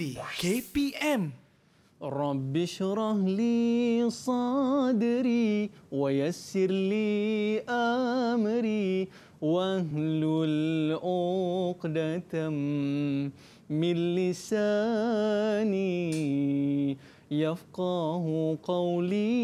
دي كي بي ام رب اشرح لي صدري ويسر لي امري واهلل عقدة من لساني يفقه قولي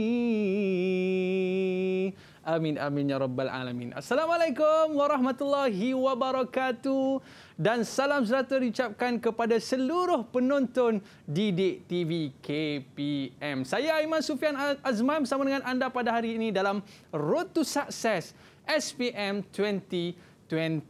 Amin amin ya rabbal alamin. Assalamualaikum warahmatullahi wabarakatuh dan salam sejahtera diucapkan kepada seluruh penonton Didik TV KPM. Saya Aiman Sufian Azman bersama dengan anda pada hari ini dalam Road to Success SPM 2021.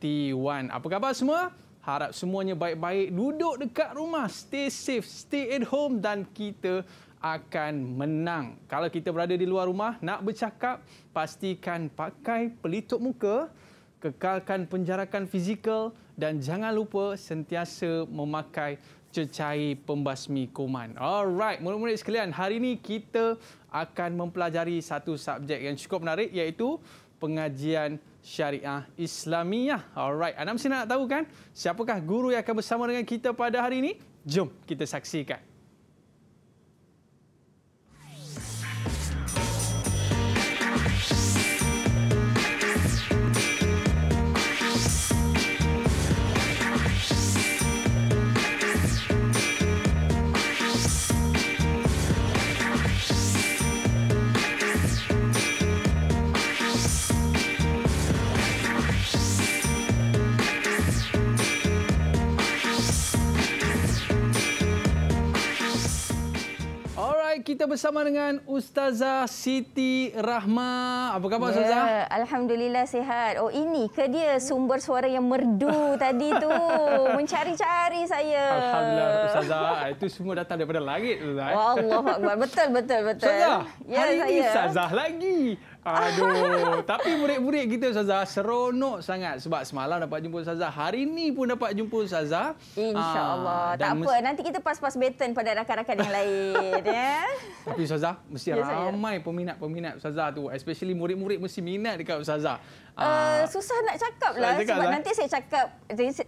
Apa khabar semua? Harap semuanya baik-baik, duduk dekat rumah, stay safe, stay at home dan kita akan menang. Kalau kita berada di luar rumah, nak bercakap, pastikan pakai pelitup muka, kekalkan penjarakan fizikal dan jangan lupa sentiasa memakai cecair pembasmi kuman. Alright, murid-murid sekalian, hari ini kita akan mempelajari satu subjek yang cukup menarik iaitu pengajian syariah Islamiah. Alright, anda mesti nak tahu kan siapakah guru yang akan bersama dengan kita pada hari ini? Jom kita saksikan. kita bersama dengan Ustazah Siti Rahma. Apa khabar yeah. Ustazah? Alhamdulillah sihat. Oh ini ke dia sumber suara yang merdu tadi tu. Mencari-cari saya. Alhamdulillah Ustazah. Ah, itu semua datang daripada langit Ustazah. Wah Allah Akbar. Betul, betul, betul. Ustazah, ya, hari saya. ini Ustazah lagi. Aduh, tapi murid-murid kita Ustazah seronok sangat sebab semalam dapat jumpa Ustazah. Hari ini pun dapat jumpa Ustazah. Insyaallah. Ah, tak apa, nanti kita pas-pas baton pada rakan-rakan yang lain, ya. Tapi Ustazah, mesti ya, ramai peminat-peminat Ustazah tu, especially murid-murid mesti minat dekat Ustazah. Ah, eh, susah nak cakap lah sebab lah. nanti saya cakap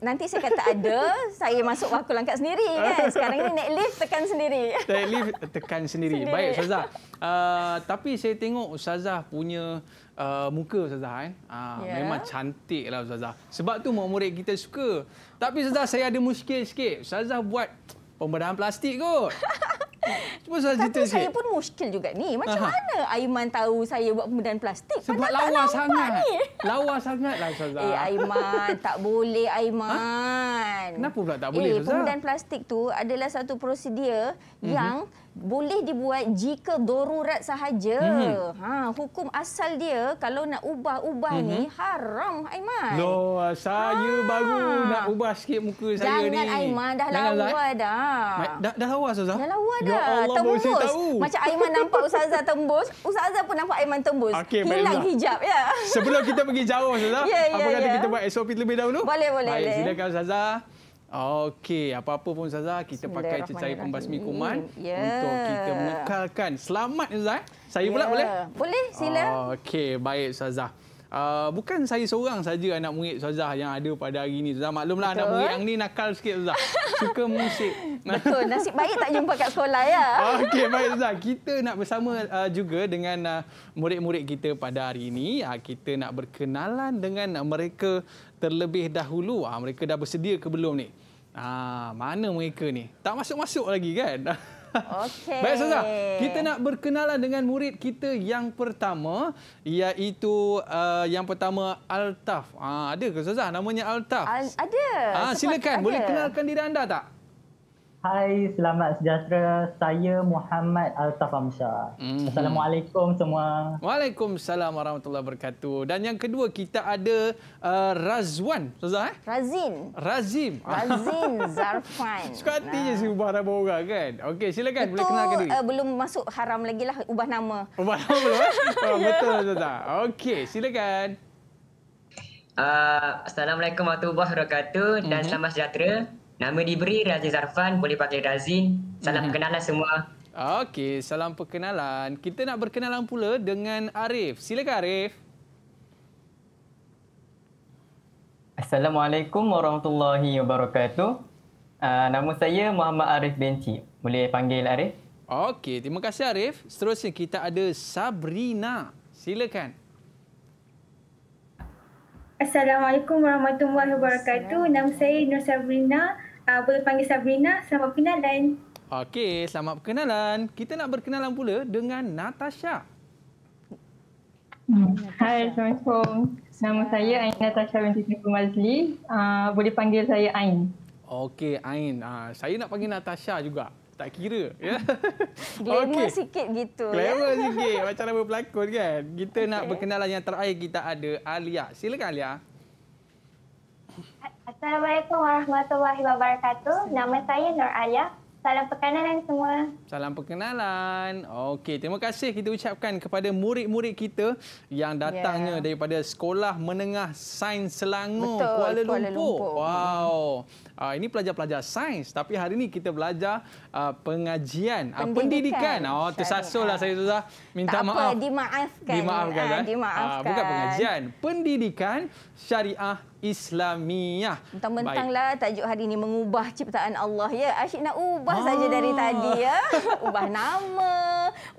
nanti saya kata ada saya masuk waktu langkat sendiri kan sekarang ni naik lift tekan sendiri naik lift tekan sendiri, sendiri. baik ustazah uh, tapi saya tengok ustazah punya uh, muka ustazah kan eh. uh, yeah. memang cantiklah ustazah sebab tu murid-murid kita suka tapi ustazah saya ada muskil sikit ustazah buat pembedahan plastik kot Cuma saja Tapi saya pun muskil juga ni. Macam Aha. mana Aiman tahu saya buat pembedahan plastik? Sebab lawa sangat. Ni. Lawa sangatlah Ustazah. Eh Aiman, tak boleh Aiman. Ha? Kenapa pula tak boleh eh, Ustazah? Eh, pembedahan plastik tu adalah satu prosedur mm -hmm. yang boleh dibuat jika dorurat sahaja. Mm-hmm. Ha, hukum asal dia kalau nak ubah-ubah mm-hmm. ni mhm. haram Aiman. Loh, saya ha. baru nak ubah sikit muka saya ni. Jangan Aiman, dah Jangan lawa lah. Eh. dah. Dah dah lawa Ustazah. Dah lawa ya dah. Allah, tembus. tahu. Macam Aiman nampak Ustazah tembus, Ustazah pun nampak Aiman tembus. Okay, Hilang baiklah. hijab ya. Sebelum kita pergi jauh Ustazah, yeah, yeah, apa yeah, kata ya. kita buat SOP lebih dahulu? Boleh, boleh. Baik, silakan Ustazah. Boleh. Okey, apa-apa pun Saza, kita pakai cecair pembasmi kuman yeah. untuk kita mengekalkan. Selamat Saza. Saya yeah. pula ya. boleh? Boleh, sila. Okey, baik Saza uh, bukan saya seorang saja anak murid Suzah yang ada pada hari ini. Suzah maklumlah Betul. anak murid yang ni nakal sikit Suzah. Suka musik. Betul. Nasib baik tak jumpa kat sekolah ya. Okey, baik Suzah. Kita nak bersama uh, juga dengan uh, murid-murid kita pada hari ini. Uh, kita nak berkenalan dengan mereka terlebih dahulu. Uh, mereka dah bersedia ke belum ni? Ah, mana mereka ni? Tak masuk-masuk lagi kan? Okey. Baik Ustazah, kita nak berkenalan dengan murid kita yang pertama iaitu uh, yang pertama Altaf. Ah, ada ke Ustazah namanya Altaf? Al ada. Ah, silakan, ada. boleh kenalkan diri anda tak? Hai, selamat sejahtera. Saya Muhammad Al-Tafamsyah. Mm-hmm. Assalamualaikum semua. Waalaikumsalam warahmatullahi wabarakatuh. Dan yang kedua, kita ada uh, Razwan. Razwan, eh? Razin. Razim. Razin Zarfan. Suka hati je nah. ubah nama orang, kan? Okey, silakan. Betul, boleh kenalkan diri. Uh, belum masuk haram lagi lah ubah nama. Ubah nama belum, eh? Oh, ya. betul, Razwan. Okey, silakan. Uh, Assalamualaikum warahmatullahi wabarakatuh dan mm-hmm. selamat sejahtera. Nama diberi Razin Zarfan, boleh panggil Razin. Salam hmm. kenalan semua. Okey, salam perkenalan. Kita nak berkenalan pula dengan Arif. Silakan Arif. Assalamualaikum warahmatullahi wabarakatuh. Uh, nama saya Muhammad Arif Benci. Boleh panggil Arif? Okey, terima kasih Arif. Seterusnya kita ada Sabrina. Silakan. Assalamualaikum warahmatullahi wabarakatuh. Nama saya Nur Sabrina uh, boleh panggil Sabrina. Selamat kenalan. Okey, selamat perkenalan. Kita nak berkenalan pula dengan Natasha. Hmm. Hai, Assalamualaikum. Nama saya Ain Natasha binti Tengku Mazli. Uh, boleh panggil saya Ain. Okey, Ain. Uh, saya nak panggil Natasha juga. Tak kira. Ya? Glamour okay. sikit gitu. Ya. Glamour ya? sikit. Macam nama pelakon kan. Kita okay. nak berkenalan yang terakhir kita ada Alia. Silakan Alia. Assalamualaikum warahmatullahi wabarakatuh. Nama saya Nur Alia. Salam perkenalan semua. Salam perkenalan. Okey, terima kasih kita ucapkan kepada murid-murid kita yang ya. datangnya yeah. daripada Sekolah Menengah Sains Selangor, Betul, Kuala, Kuala Lumpur. Lumpur. Wow. Uh, ini pelajar-pelajar sains tapi hari ini kita belajar uh, pengajian ah, pendidikan. Uh, pendidikan. Oh tersasullah saya sudah minta tak maaf. Apa, dimaafkan. Dimaafkan. Uh, kan? dimaafkan. Uh, bukan pengajian, pendidikan syariah Islamiah. mentang lah, tajuk hari ini mengubah ciptaan Allah ya. Asyik nak ubah ah. saja dari tadi ya. Ubah nama,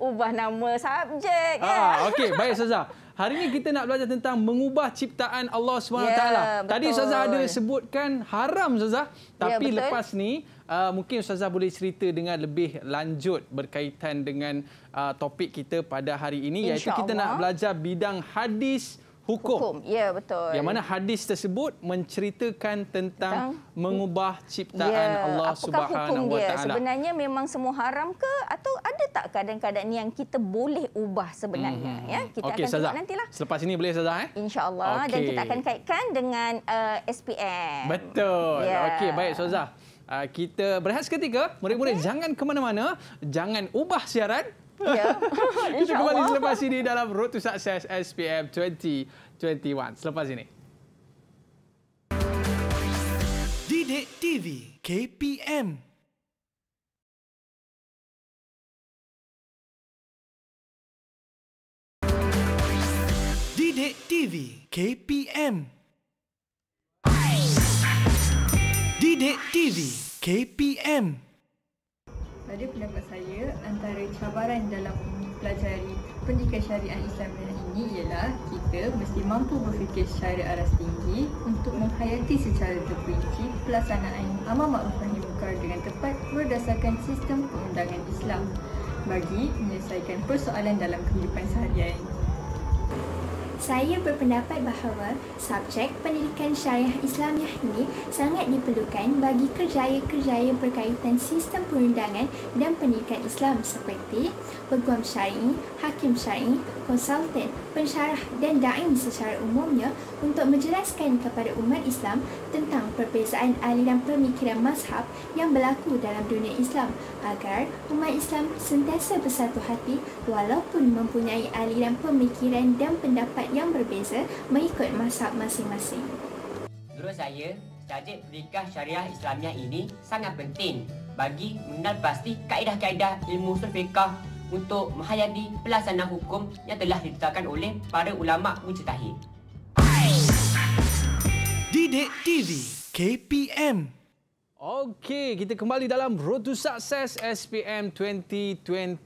ubah nama subjek ya. Ah, okey, baik saja. Hari ini kita nak belajar tentang mengubah ciptaan Allah SWT. Yeah, betul. Tadi Ustazah ada sebutkan haram Ustazah. Ya, Tapi yeah, lepas ni uh, mungkin Ustazah boleh cerita dengan lebih lanjut berkaitan dengan uh, topik kita pada hari ini. Insya iaitu Allah. kita nak belajar bidang Hadis hukum. hukum. Ya, betul. Yang mana hadis tersebut menceritakan tentang, tentang mengubah ciptaan ya, Allah Subhanahuwataala. Sebenarnya memang semua haram ke atau ada tak kadang-kadang ni yang kita boleh ubah sebenarnya mm -hmm. ya? Kita okay, akan tengok nantilah. Selepas ini boleh Ustazah eh? Insya-Allah okay. dan kita akan kaitkan dengan uh, eh, SPM. Betul. Ya. Okey, baik Ustazah. Uh, kita berehat seketika. Murid-murid okay. jangan ke mana-mana, jangan ubah siaran Ya. Kita kembali selepas ini dalam Road to Success SPM 2021. Selepas ini. Didik TV KPM Didik TV KPM Didik TV KPM, TV, KPM. Pada pendapat saya, antara cabaran dalam mempelajari pendidikan syariah Islam ini ialah kita mesti mampu berfikir secara aras tinggi untuk menghayati secara terperinci pelaksanaan amal makruf nahi mungkar dengan tepat berdasarkan sistem perundangan Islam bagi menyelesaikan persoalan dalam kehidupan seharian. Saya berpendapat bahawa subjek pendidikan syariah Islamiah ini sangat diperlukan bagi kerjaya-kerjaya berkaitan sistem perundangan dan pendidikan Islam seperti peguam syari, hakim syari, konsultan, pensyarah dan da'im secara umumnya untuk menjelaskan kepada umat Islam tentang perbezaan aliran pemikiran mazhab yang berlaku dalam dunia Islam agar umat Islam sentiasa bersatu hati walaupun mempunyai aliran pemikiran dan pendapat yang berbeza mengikut mazhab masing-masing. Menurut saya, tajik nikah syariah Islamnya ini sangat penting bagi mengenal pasti kaedah-kaedah ilmu sulfiqah untuk menghayati pelaksanaan hukum yang telah ditetapkan oleh para ulama mujtahid. Didik TV KPM Okey, kita kembali dalam Road to Success SPM 2021.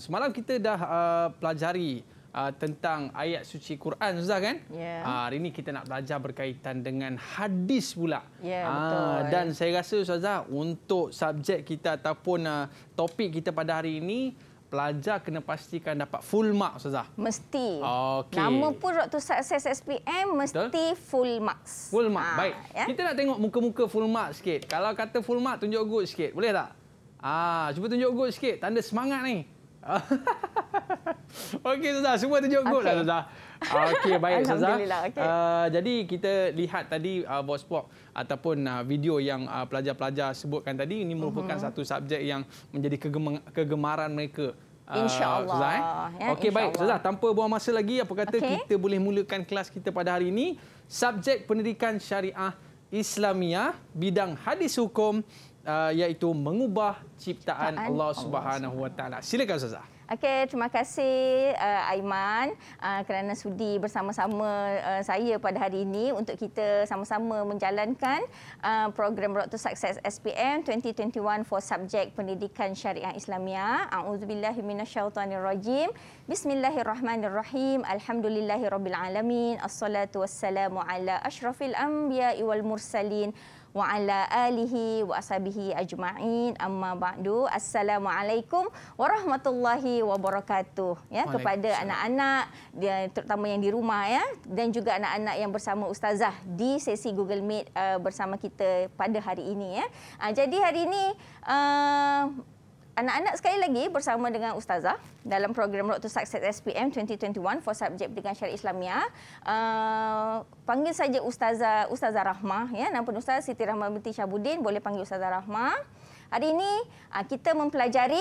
Semalam kita dah uh, pelajari uh, tentang ayat suci Quran, Ustaz kan? Yeah. Ya. Uh, hari ini kita nak belajar berkaitan dengan hadis pula. Yeah, ya, uh, betul. Dan saya rasa, Ustaz, untuk subjek kita ataupun uh, topik kita pada hari ini, pelajar kena pastikan dapat full mark ustazah mesti okay. nama pun road to success SPM mesti Betul? full marks full mark ha, ah, baik ya? kita nak tengok muka-muka full mark sikit kalau kata full mark tunjuk good sikit boleh tak ah cuba tunjuk good sikit tanda semangat ni okey ustazah semua tunjuk good okay. lah ah, ustazah okey baik ustazah okay. uh, jadi kita lihat tadi uh, ah, boss pop ataupun uh, video yang uh, pelajar-pelajar uh, sebutkan tadi ini merupakan uh mhm. -huh. satu subjek yang menjadi kegemaran mereka. Uh, InsyaAllah. Uh, Okey, insya baik. Zah, tanpa buang masa lagi, apa kata okay. kita boleh mulakan kelas kita pada hari ini. Subjek Pendidikan Syariah Islamiah, bidang hadis hukum, uh, iaitu mengubah ciptaan, ciptaan Allah, Allah SWT. Silakan, Ustazah. Okey, terima kasih uh, Aiman uh, kerana sudi bersama-sama uh, saya pada hari ini untuk kita sama-sama menjalankan uh, program Road to Success SPM 2021 for subject Pendidikan Syariah Islamia. A'udzubillahi minasyaitonirrajim. Bismillahirrahmanirrahim. Alhamdulillahirabbil alamin. Assalatu wassalamu ala asyrafil anbiya'i wal mursalin wa ala alihi wa ashabihi ajma'in amma ba'du assalamualaikum warahmatullahi wabarakatuh ya kepada anak-anak terutama yang di rumah ya dan juga anak-anak yang bersama ustazah di sesi Google Meet uh, bersama kita pada hari ini ya uh, jadi hari ini uh, Anak-anak sekali lagi bersama dengan Ustazah dalam program Road to Success SPM 2021 for subjek pendidikan syariah Islamia Uh, panggil saja Ustazah Ustazah Rahmah. Ya. Nama Ustazah Siti Rahmah binti Syabudin. Boleh panggil Ustazah Rahmah. Hari ini uh, kita mempelajari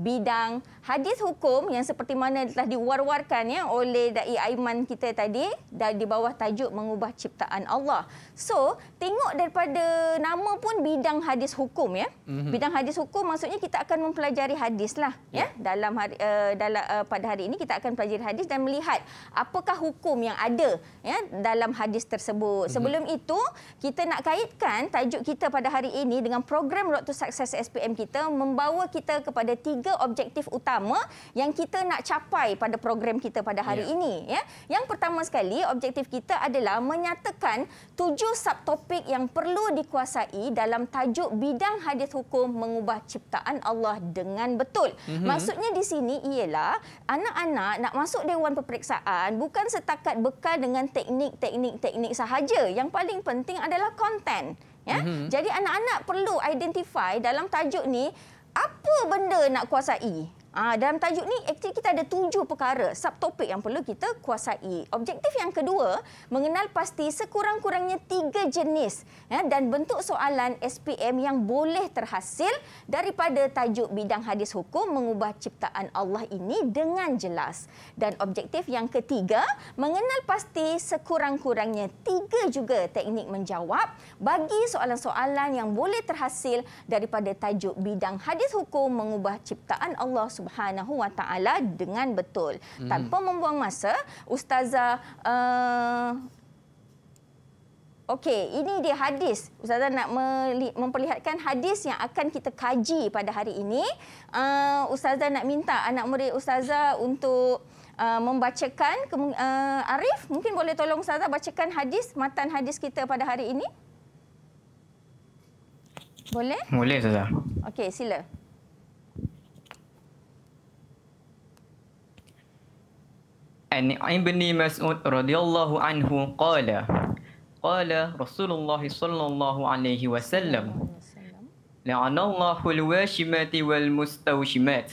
bidang hadis hukum yang seperti mana telah diwar-warkan ya oleh dai Aiman kita tadi dan di bawah tajuk mengubah ciptaan Allah. So, tengok daripada nama pun bidang hadis hukum ya. Mm-hmm. Bidang hadis hukum maksudnya kita akan mempelajari hadis lah yeah. ya. Dalam hari uh, dalam uh, pada hari ini kita akan pelajari hadis dan melihat apakah hukum yang ada ya dalam hadis tersebut. Mm-hmm. Sebelum itu, kita nak kaitkan tajuk kita pada hari ini dengan program Road to Success SPM kita membawa kita kepada tiga tiga objektif utama yang kita nak capai pada program kita pada hari yeah. ini. Ya. Yang pertama sekali, objektif kita adalah menyatakan tujuh subtopik yang perlu dikuasai dalam tajuk bidang hadis hukum mengubah ciptaan Allah dengan betul. Mm -hmm. Maksudnya di sini ialah anak-anak nak masuk Dewan Peperiksaan bukan setakat bekal dengan teknik-teknik-teknik sahaja. Yang paling penting adalah konten. Ya? Mm -hmm. Jadi anak-anak perlu identify dalam tajuk ni apa benda nak kuasai? Ah, dalam tajuk ni, aktif kita ada tujuh perkara subtopik yang perlu kita kuasai. Objektif yang kedua, mengenal pasti sekurang-kurangnya tiga jenis ya, dan bentuk soalan SPM yang boleh terhasil daripada tajuk bidang hadis hukum mengubah ciptaan Allah ini dengan jelas. Dan objektif yang ketiga, mengenal pasti sekurang-kurangnya tiga juga teknik menjawab bagi soalan-soalan yang boleh terhasil daripada tajuk bidang hadis hukum mengubah ciptaan Allah Subhanahu Wa Taala dengan betul hmm. tanpa membuang masa ustazah uh, okey ini dia hadis ustazah nak memperlihatkan hadis yang akan kita kaji pada hari ini uh, ustazah nak minta anak murid ustazah untuk Uh, membacakan uh, Arif mungkin boleh tolong ustazah bacakan hadis matan hadis kita pada hari ini boleh boleh ustazah. okey sila An Ibn Mas'ud radhiyallahu anhu qala qala Rasulullah sallallahu alaihi wasallam La'ana Allahul washimati wal mustawshimat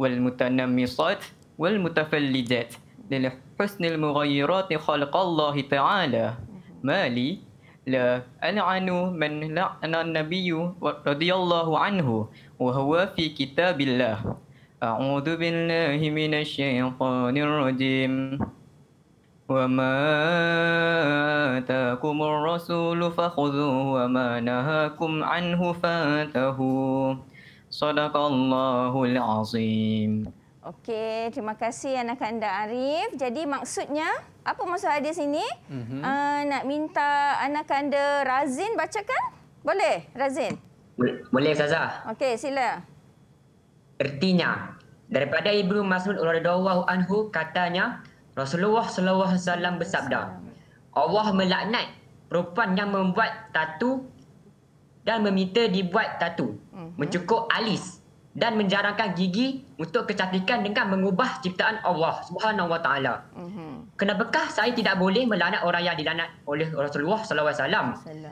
wal mutanammisat wal mutafallidat lil husnil mughayyirati khalqallah ta'ala mali la al'anu man la'ana an-nabiy radhiyallahu anhu wa huwa fi kitabillah أعوذ بالله من الشيطان الرجيم وما آتاكم الرسول فخذوه وما نهاكم anhu فاته صدق الله Azim. Okey, terima kasih anak anda Arif. Jadi maksudnya, apa maksud hadis ini? Mm-hmm. Uh, eh, nak minta anak anda Razin bacakan? Boleh, Razin? Boleh, Ustazah. Okey, sila ertinya daripada Ibnu Mas'ud radhiyallahu anhu katanya Rasulullah sallallahu alaihi wasallam bersabda Allah melaknat perempuan yang membuat tatu dan meminta dibuat tatu mhm. mencukur alis dan menjarangkan gigi untuk kecantikan dengan mengubah ciptaan Allah Subhanahu wa taala. Mhm. Kenapakah saya tidak boleh melaknat orang yang dilaknat oleh Rasulullah sallallahu alaihi wasallam?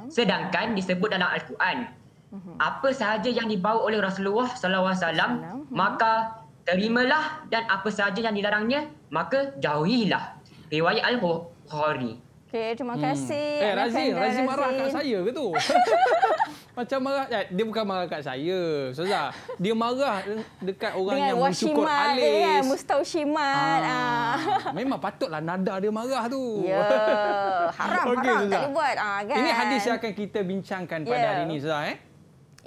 Sedangkan disebut dalam Al-Quran, Mhm. Apa sahaja yang dibawa oleh Rasulullah SAW, Salam. Mhm. maka terimalah dan apa sahaja yang dilarangnya, maka jauhilah. Riwayat Al-Bukhari. Okay, terima hmm. kasih. Hmm. Eh, Razin, Razin marah kat saya ke tu? Macam marah, eh, dia bukan marah kat saya, Ustazah. Dia marah dekat orang Dengan yang bersyukur alis. Dengan ya, kan, Mustaw Shimat. Ah, ah, memang patutlah nada dia marah tu. Ya, yeah. haram, haram. Okay, tak boleh buat. Ah, kan? Ini hadis yang akan kita bincangkan pada yeah. hari ya. ini, Ustazah. Eh?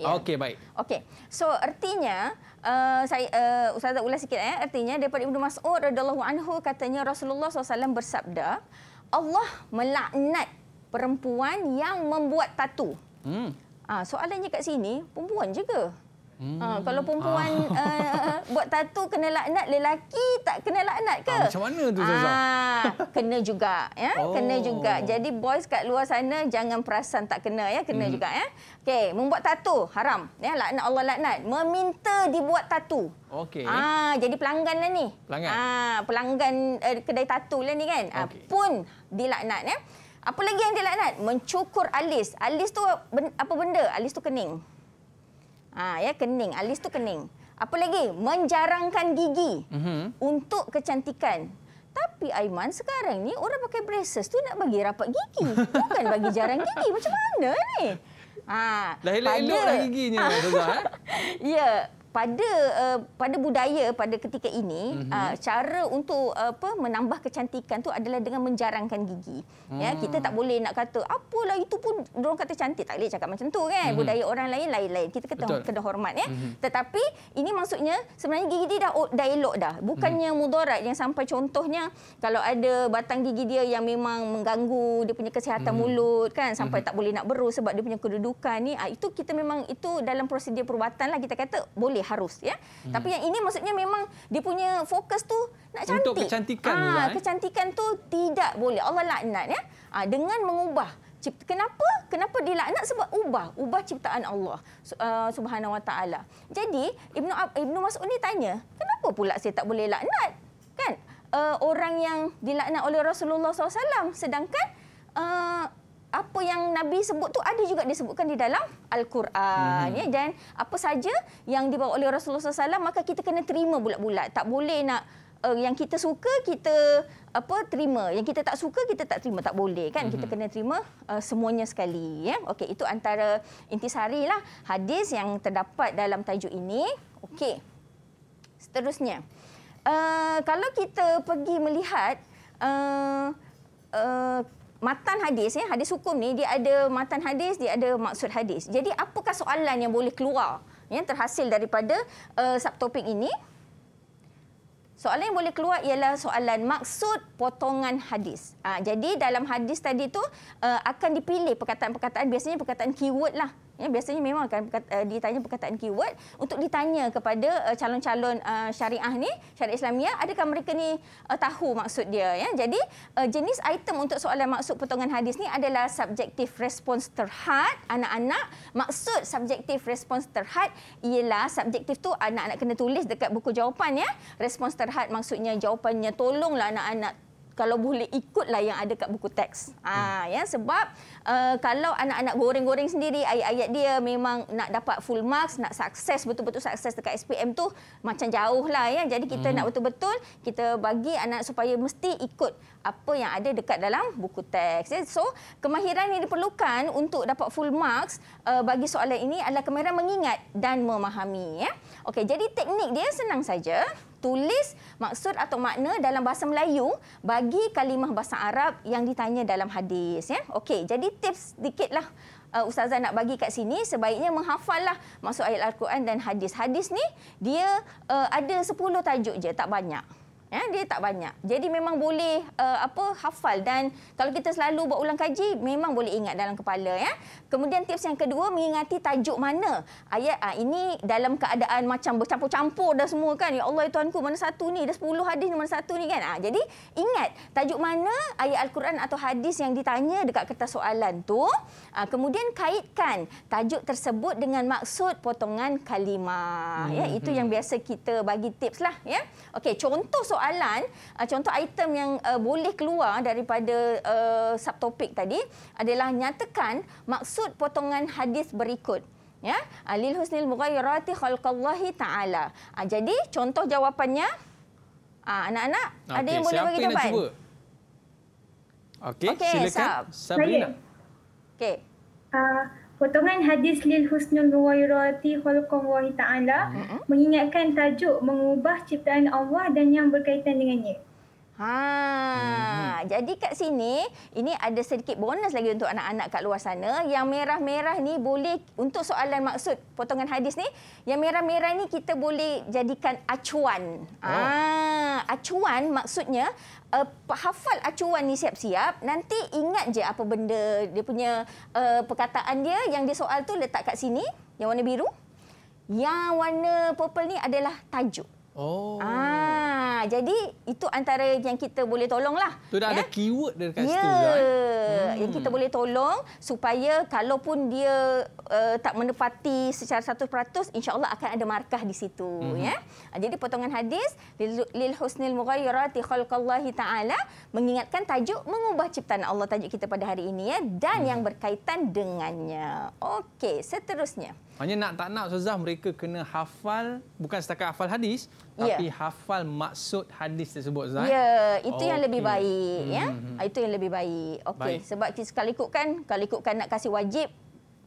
Ya. Okey, baik. Okey. So, artinya uh, eh, saya uh, ustazah ulas sikit eh. Artinya daripada Ibnu Mas'ud radhiyallahu anhu katanya Rasulullah SAW bersabda, Allah melaknat perempuan yang membuat tatu. Hmm. Ah, soalannya kat sini, perempuan juga. Hmm. Ha, kalau perempuan ah. uh, buat tatu kena laknat, lelaki tak kena laknat ke? Ah, macam mana tu Zazah? Ah, kena juga ya, oh. kena juga. Jadi boys kat luar sana jangan perasan tak kena ya, kena hmm. juga ya. Okey, membuat tatu haram ya, laknat Allah laknat. Meminta dibuat tatu. Okey. Ah, jadi pelanggan lah ni. Pelanggan. Ah, pelanggan uh, kedai tatu lah ni kan. Okay. Ah, pun dilaknat ya. Apa lagi yang dilaknat? Mencukur alis. Alis tu apa benda? Alis tu kening. Ha, ya kening, alis tu kening. Apa lagi? Menjarangkan gigi mm -hmm. untuk kecantikan. Tapi Aiman sekarang ni orang pakai braces tu nak bagi rapat gigi, bukan bagi jarang gigi. Macam mana ni? Ha, dah elok-elok dah giginya. Ha. Ya, pada uh, pada budaya pada ketika ini mm-hmm. uh, cara untuk uh, apa menambah kecantikan tu adalah dengan menjarangkan gigi mm. ya hmm. kita tak boleh nak kata apalah itu pun orang kata cantik tak boleh cakap macam tu kan mm-hmm. budaya orang lain lain-lain kita kena Betul. kena hormat ya mm-hmm. tetapi ini maksudnya sebenarnya gigi dia dah dah dah bukannya mm-hmm. mudarat yang sampai contohnya kalau ada batang gigi dia yang memang mengganggu dia punya kesihatan mm-hmm. mulut kan sampai mm-hmm. tak boleh nak berus sebab dia punya kedudukan ni ah, itu kita memang itu dalam prosedur perubatan lah kita kata boleh boleh harus ya. Hmm. Tapi yang ini maksudnya memang dia punya fokus tu nak cantik. Untuk kecantikan. Ah, ha, kecantikan tu tidak boleh. Allah laknat ya. Ha, dengan mengubah cipta kenapa? Kenapa dilaknat sebab ubah, ubah ciptaan Allah uh, Subhanahu Wa Taala. Jadi Ibnu Ibnu Mas'ud ni tanya, kenapa pula saya tak boleh laknat? Kan? Uh, orang yang dilaknat oleh Rasulullah SAW sedangkan uh, apa yang Nabi sebut tu ada juga disebutkan di dalam Al-Quran. Hmm. Ya, dan apa saja yang dibawa oleh Rasulullah SAW, maka kita kena terima bulat-bulat. Tak boleh nak uh, yang kita suka, kita apa terima yang kita tak suka kita tak terima tak boleh kan kita mhm. kena terima uh, semuanya sekali ya okey itu antara intisari lah hadis yang terdapat dalam tajuk ini okey seterusnya uh, kalau kita pergi melihat uh, uh, matan hadis ya hadis hukum ni dia ada matan hadis dia ada maksud hadis jadi apakah soalan yang boleh keluar yang terhasil daripada uh, subtopik ini soalan yang boleh keluar ialah soalan maksud potongan hadis ha, jadi dalam hadis tadi tu uh, akan dipilih perkataan-perkataan biasanya perkataan keyword lah ya, biasanya memang akan berkata, uh, eh, ditanya perkataan keyword untuk ditanya kepada eh, calon-calon uh, syariah ni syariah Islamiah adakah mereka ni uh, tahu maksud dia ya jadi uh, jenis item untuk soalan maksud potongan hadis ni adalah subjektif respons terhad anak-anak maksud subjektif respons terhad ialah subjektif tu anak-anak kena tulis dekat buku jawapan ya respons terhad maksudnya jawapannya tolonglah anak-anak kalau boleh ikutlah yang ada kat buku teks. Ah hmm. ya sebab Eh, kalau anak-anak goreng-goreng sendiri ayat-ayat dia memang nak dapat full marks nak sukses betul-betul sukses dekat SPM tu macam jauh lah ya jadi kita hmm. nak betul-betul kita bagi anak supaya mesti ikut apa yang ada dekat dalam buku teks ya so kemahiran yang diperlukan untuk dapat full marks uh, bagi soalan ini adalah kemahiran mengingat dan memahami ya okey jadi teknik dia senang saja tulis maksud atau makna dalam bahasa Melayu bagi kalimah bahasa Arab yang ditanya dalam hadis ya. Okey, jadi tips-tips sedikitlah uh, ustazah nak bagi kat sini sebaiknya menghafallah masuk ayat al-Quran dan hadis. Hadis ni dia uh, ada 10 tajuk je, tak banyak ya dia tak banyak jadi memang boleh uh, apa hafal dan kalau kita selalu buat ulang kaji memang boleh ingat dalam kepala ya kemudian tips yang kedua mengingati tajuk mana ayat uh, ini dalam keadaan macam bercampur-campur dah semua kan ya Allah ya tuanku mana satu ni dah 10 hadis ni mana satu ni kan uh, jadi ingat tajuk mana ayat al-Quran atau hadis yang ditanya dekat kertas soalan tu uh, kemudian kaitkan tajuk tersebut dengan maksud potongan kalimah ya, hmm. ya itu hmm. yang biasa kita bagi tips lah ya okey contoh soalan Soalan, uh, contoh item yang uh, boleh keluar daripada uh, subtopik tadi adalah nyatakan maksud potongan hadis berikut ya alil husnil mughayyirati khalqallahi taala uh, jadi contoh jawapannya ah, anak-anak uh, okay. ada yang boleh bagi jawapan okey okay, silakan sabrina okey uh, potongan hadis lil husnul muwairati khalqahu wa ta'ala mm-hmm. mengingatkan tajuk mengubah ciptaan Allah dan yang berkaitan dengannya. Ha, hmm. jadi kat sini ini ada sedikit bonus lagi untuk anak-anak kat luar sana. Yang merah-merah ni boleh untuk soalan maksud potongan hadis ni, yang merah-merah ni kita boleh jadikan acuan. Ha, oh. Ha, acuan maksudnya uh, hafal acuan ni siap-siap, nanti ingat je apa benda dia punya uh, perkataan dia yang dia soal tu letak kat sini, yang warna biru. Yang warna purple ni adalah tajuk. Oh. Ah, jadi itu antara yang kita boleh tolonglah. Tu dah ya? ada keyword dia dekat ya. situ kan. Hmm. Yang kita boleh tolong supaya kalaupun dia uh, tak menepati secara 100%, insya-Allah akan ada markah di situ hmm. ya. Ah, jadi potongan hadis lil husnil mughayyirati khalqallahi taala mengingatkan tajuk mengubah ciptaan Allah tajuk kita pada hari ini ya dan hmm. yang berkaitan dengannya. Okey, seterusnya. Hanya nak tak nak Ustazah mereka kena hafal bukan setakat hafal hadis ya. tapi hafal maksud hadis tersebut Ustaz. Ya, itu oh, yang lebih baik ya. hmm. ya. Itu yang lebih baik. Okey, sebab kalau ikutkan kalau ikutkan nak kasih wajib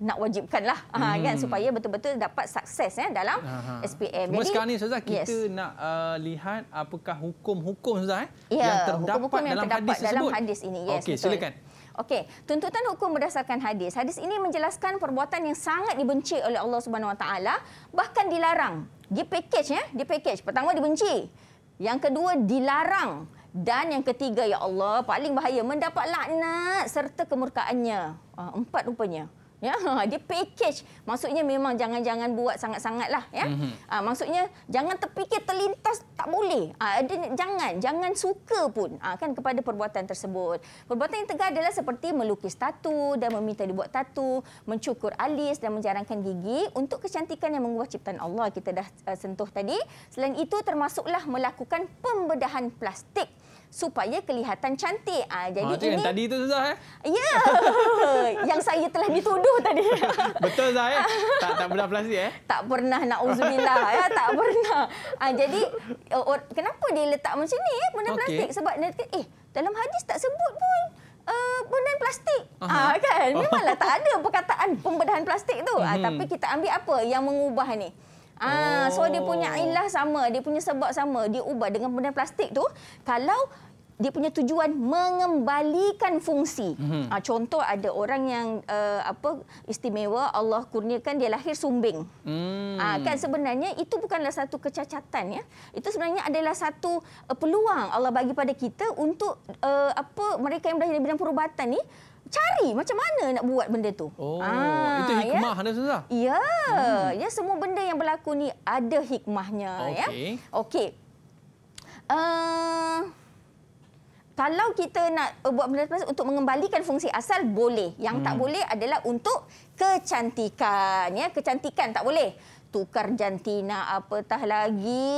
nak wajibkanlah ah, hmm. ha, kan supaya betul-betul dapat sukses ya dalam Aha. SPM. Cuma Jadi sekarang ni Ustazah kita yes. nak uh, lihat apakah hukum-hukum Ustaz eh, ya, yang terdapat hukum -hukum yang dalam terdapat hadis dalam hadis ini. Yes. Okey, silakan. Okey, tuntutan hukum berdasarkan hadis. Hadis ini menjelaskan perbuatan yang sangat dibenci oleh Allah Subhanahu Wa Taala, bahkan dilarang. Di package ya, di package. Pertama dibenci, yang kedua dilarang dan yang ketiga ya Allah paling bahaya mendapat laknat serta kemurkaannya. Ah, empat rupanya ya dia package maksudnya memang jangan-jangan buat sangat sangat lah, ya mm-hmm. ha, maksudnya jangan terfikir terlintas tak boleh ha, dia, jangan jangan suka pun ha, kan kepada perbuatan tersebut perbuatan yang tegar adalah seperti melukis tatu dan meminta dibuat tatu mencukur alis dan menjarangkan gigi untuk kecantikan yang mengubah ciptaan Allah kita dah uh, sentuh tadi selain itu termasuklah melakukan pembedahan plastik supaya kelihatan cantik. Ha, jadi ha, ini tadi itu Zah. Eh? Ya, yang saya telah dituduh tadi. Betul Zah. Eh? tak, tak pernah plastik. Eh? Tak pernah nak uzubillah. ya, tak pernah. Ha, jadi kenapa dia letak macam ni eh, benda okay. plastik? Sebab eh, dalam hadis tak sebut pun. Uh, eh, pembedahan plastik. Ha, kan? Oh. Memanglah tak ada perkataan pembedahan plastik tu. Hmm. tapi kita ambil apa yang mengubah ni? Ah, oh. So dia punya oh. ilah sama, dia punya sebab sama. Dia ubah dengan benda plastik tu. Kalau dia punya tujuan mengembalikan fungsi. Mm -hmm. Contoh ada orang yang uh, apa istimewa Allah kurniakan dia lahir sumbing. Mm. Uh, kan sebenarnya itu bukanlah satu kecacatan ya. Itu sebenarnya adalah satu uh, peluang Allah bagi pada kita untuk uh, apa mereka yang berada di bidang perubatan ni cari macam mana nak buat benda tu. Oh, ah, itu ya. hikmah ya? Ustazah. Ya, hmm. ya semua benda yang berlaku ni ada hikmahnya okay. ya. Okey. Uh, kalau kita nak buat benda tersebut untuk mengembalikan fungsi asal boleh. Yang hmm. tak boleh adalah untuk kecantikan ya, kecantikan tak boleh tukar jantina apa tah lagi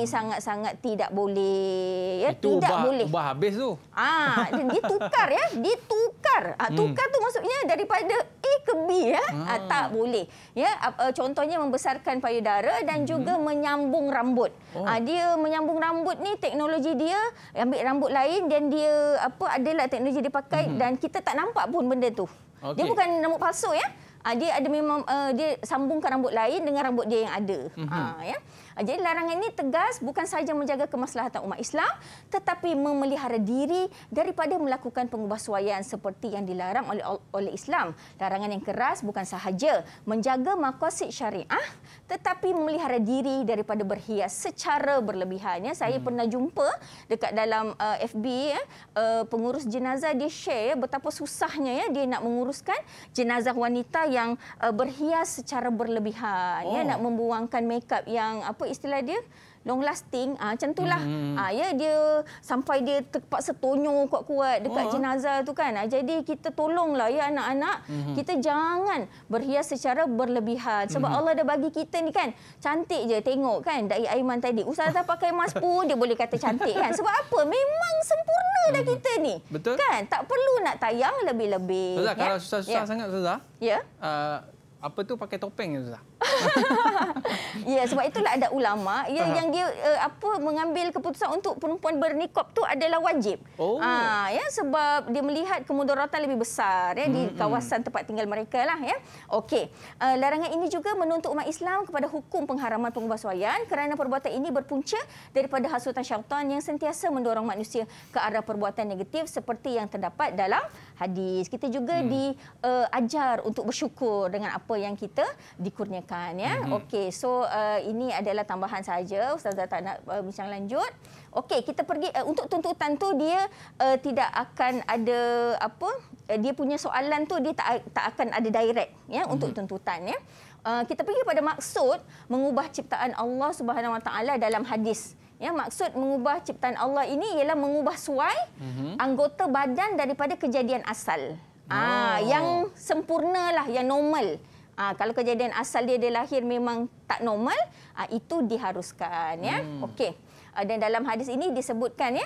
hmm. sangat-sangat hmm. tidak boleh ya Itu tidak ubah, boleh ubah habis tu ah dia, dia tukar ya dia tukar ah hmm. tukar hmm. tu maksudnya daripada A ke B ya hmm. ah, tak boleh ya ah, contohnya membesarkan payudara dan hmm. juga menyambung rambut oh. ah dia menyambung rambut ni teknologi dia ambil rambut lain dan dia apa adalah teknologi dipakai hmm. dan kita tak nampak pun benda tu okay. dia bukan rambut palsu ya Ha, dia ada memang uh, dia sambungkan rambut lain dengan rambut dia yang ada. Mm -hmm. ha, ya. Ah, jadi larangan ini tegas bukan sahaja menjaga kemaslahatan umat Islam tetapi memelihara diri daripada melakukan pengubahsuaian seperti yang dilarang oleh oleh Islam. Larangan yang keras bukan sahaja menjaga maqasid syariah tetapi memelihara diri daripada berhias secara berlebihannya. saya hmm. pernah jumpa dekat dalam uh, ah, FB ya, uh, eh, ah, pengurus jenazah dia share ya, betapa susahnya ya dia nak menguruskan jenazah wanita yang uh, berhias secara berlebihan. Ya, oh. Ya, nak membuangkan makeup yang apa istilah dia long lasting ah macam itulah hmm, hmm, hmm. ah ya dia sampai dia terpaksa tonyong kuat-kuat dekat oh. jenazah tu kan ah, jadi kita tolonglah ya anak-anak hmm. hmm. kita jangan berhias secara berlebihan sebab hmm. Allah dah bagi kita ni kan cantik je tengok kan dari Aiman tadi usaha ustazah pakai mask pun dia boleh kata cantik kan sebab apa memang sempurna dah kita ni Betul? kan tak perlu nak tayang lebih-lebih ya kalau susah-susah ya. sangat susah. ya uh, apa tu pakai topeng susah? ya, sebab itulah ada ulama ya, uh-huh. yang dia uh, apa mengambil keputusan untuk perempuan bernikop tu adalah wajib. Oh. Ha, ya sebab dia melihat kemudaratan lebih besar ya mm-hmm. di hmm, hmm. kawasan tempat tinggal mereka lah ya. Okey. Uh, larangan ini juga menuntut umat Islam kepada hukum pengharaman pengubahsuaian kerana perbuatan ini berpunca daripada hasutan syaitan yang sentiasa mendorong manusia ke arah perbuatan negatif seperti yang terdapat dalam hadis. Kita juga mm. diajar eh, uh, untuk bersyukur dengan apa yang kita dikurniakan kan ya. Mm-hmm. Okey, so uh, ini adalah tambahan saja ustazah tak nak uh, bincang lanjut. Okey, kita pergi uh, untuk tuntutan tu dia uh, tidak akan ada apa uh, dia punya soalan tu dia tak tak akan ada direct ya mm-hmm. untuk tuntutan ya. Uh, kita pergi pada maksud mengubah ciptaan Allah Subhanahu Wa Taala dalam hadis. Ya, maksud mengubah ciptaan Allah ini ialah mengubah suai mm-hmm. anggota badan daripada kejadian asal. Ah, oh. Ah, yang sempurnalah, yang normal. Uh, kalau kejadian asal dia dia lahir memang tak normal, uh, itu diharuskan ya. Hmm. Okey. Ha, dan dalam hadis ini disebutkan ya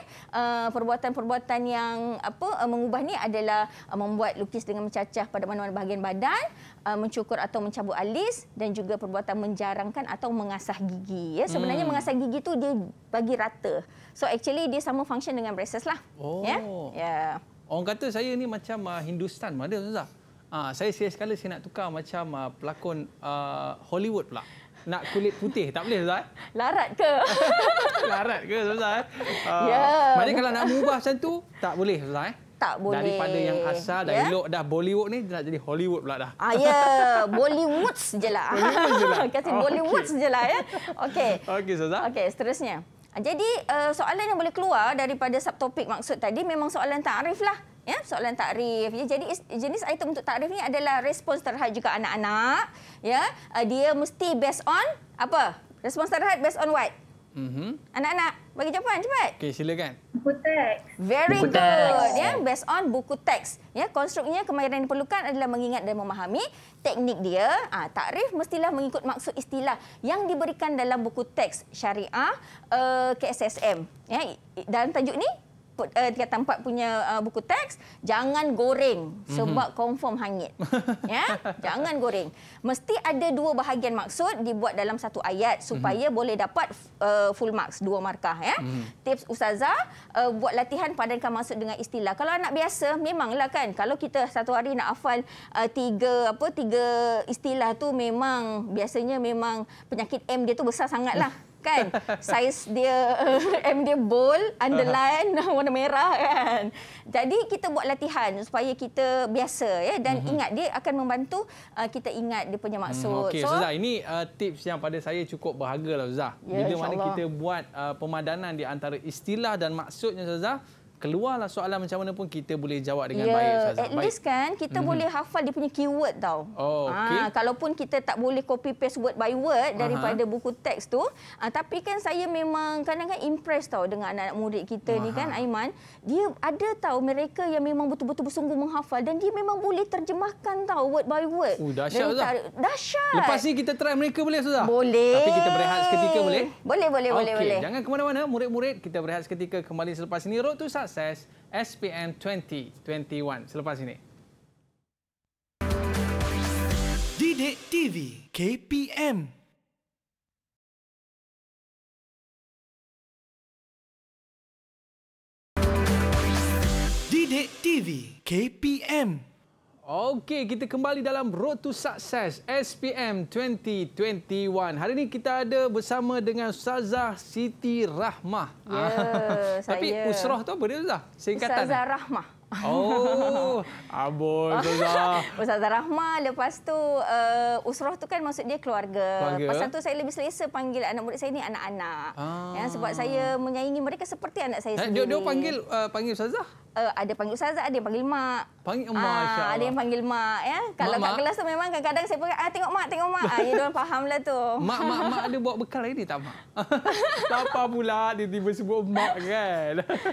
perbuatan-perbuatan yang apa mengubah ni adalah membuat lukis dengan mencacah pada mana-mana bahagian badan, mencukur atau mencabut alis dan juga perbuatan menjarangkan atau mengasah gigi. Ya. Sebenarnya hmm. mengasah gigi tu dia bagi rata. So actually dia sama function dengan braces lah. Ya. Oh. Ya. Yeah. Orang kata saya ni macam ah, Hindustan mana Ustaz? Ah, saya serius sekali saya nak tukar macam uh, pelakon uh, Hollywood pula. Nak kulit putih tak boleh Ustaz? Larat ke? Larat ke Ustaz? Uh, ya. Yeah. kalau nak mengubah macam tu tak boleh Ustaz eh? Tak boleh. Daripada yang asal dah yeah? elok dah Bollywood ni dia nak jadi Hollywood pula dah. Ah ya, yeah. Bollywood je lah. lah. Kasi Bollywood je lah ya. Okey. Okey Ustaz. Okey, seterusnya. Jadi eh, soalan yang boleh keluar daripada subtopik maksud tadi memang soalan tarif lah ya soalan takrif ya jadi jenis item untuk takrif ni adalah respons terhad juga anak-anak ya uh, dia mesti based on apa respons terhad based on what mm-hmm. anak-anak mm -hmm. bagi jawapan cepat okey silakan buku teks very buku good teks. ya based on buku teks ya konstruknya kemahiran yang diperlukan adalah mengingat dan memahami teknik dia ah ha, takrif mestilah mengikut maksud istilah yang diberikan dalam buku teks syariah uh, eh, KSSM ya dalam tajuk ni uh, eh, tingkatan 4 punya uh, buku teks jangan goreng mhm. sebab mm -hmm. confirm hangit ya jangan goreng mesti ada dua bahagian maksud dibuat dalam satu ayat mhm. supaya mm -hmm. boleh dapat uh, full marks dua markah ya mm -hmm. tips ustazah uh, buat latihan padankan maksud dengan istilah kalau anak biasa memanglah kan kalau kita satu hari nak hafal uh, tiga apa tiga istilah tu memang biasanya memang penyakit M dia tu besar sangatlah kan saiz dia M dia bold underline warna merah kan jadi kita buat latihan supaya kita biasa ya dan mm-hmm. ingat dia akan membantu uh, kita ingat dia punya hmm, maksud mm, okay. so Zah, ini uh, tips yang pada saya cukup berharga lah Zah yeah, bila mana kita buat uh, pemadanan di antara istilah dan maksudnya Zah keluarlah soalan macam mana pun kita boleh jawab dengan yeah. baik Ustazah. At baik. least kan kita mm-hmm. boleh hafal dia punya keyword tau. Oh, ah, okay. ha, kalaupun kita tak boleh copy paste word by word uh-huh. daripada buku teks tu, ha, tapi kan saya memang kadang-kadang impress tau dengan anak-anak murid kita uh-huh. ni kan Aiman, dia ada tau mereka yang memang betul-betul bersungguh menghafal dan dia memang boleh terjemahkan tau word by word. Uh, dahsyat dah. Dahsyat. Lepas ni kita try mereka boleh Ustazah? Boleh. Tapi kita berehat seketika boleh? Boleh, boleh, okay. boleh, boleh. Jangan ke mana-mana murid-murid, kita berehat seketika kembali selepas ini. Road to Ustaz akses SPM 2021 selepas ini. Dide TV KPM Dide TV KPM Okey, kita kembali dalam Road to Success SPM 2021. Hari ini kita ada bersama dengan Ustazah Siti Rahmah. Ya, yeah, saya. Tapi usrah tu apa dia Ustazah? Singkatan. Eh? Ustazah Rahmah. Oh, aboi Ustazah. Ustazah Rahmah lepas tu uh, eh, usrah tu kan maksud dia keluarga. keluarga. Pasal tu saya lebih selesa panggil anak murid saya ni anak-anak. Ah. Ya, sebab saya menyayangi mereka seperti anak saya eh, sendiri. Dia, dia panggil uh, panggil Ustazah? uh, ada panggil ustazah, ada yang panggil mak. Panggil ah, mak. Ah, ada yang panggil mak ya. Kalau mak, kat kelas tu memang kadang-kadang saya panggil, ah, tengok mak, tengok mak. Ah, ya dia fahamlah tu. Mak, mak, mak ada buat bekal lagi tak mak? tak apa pula dia tiba sebut mak kan.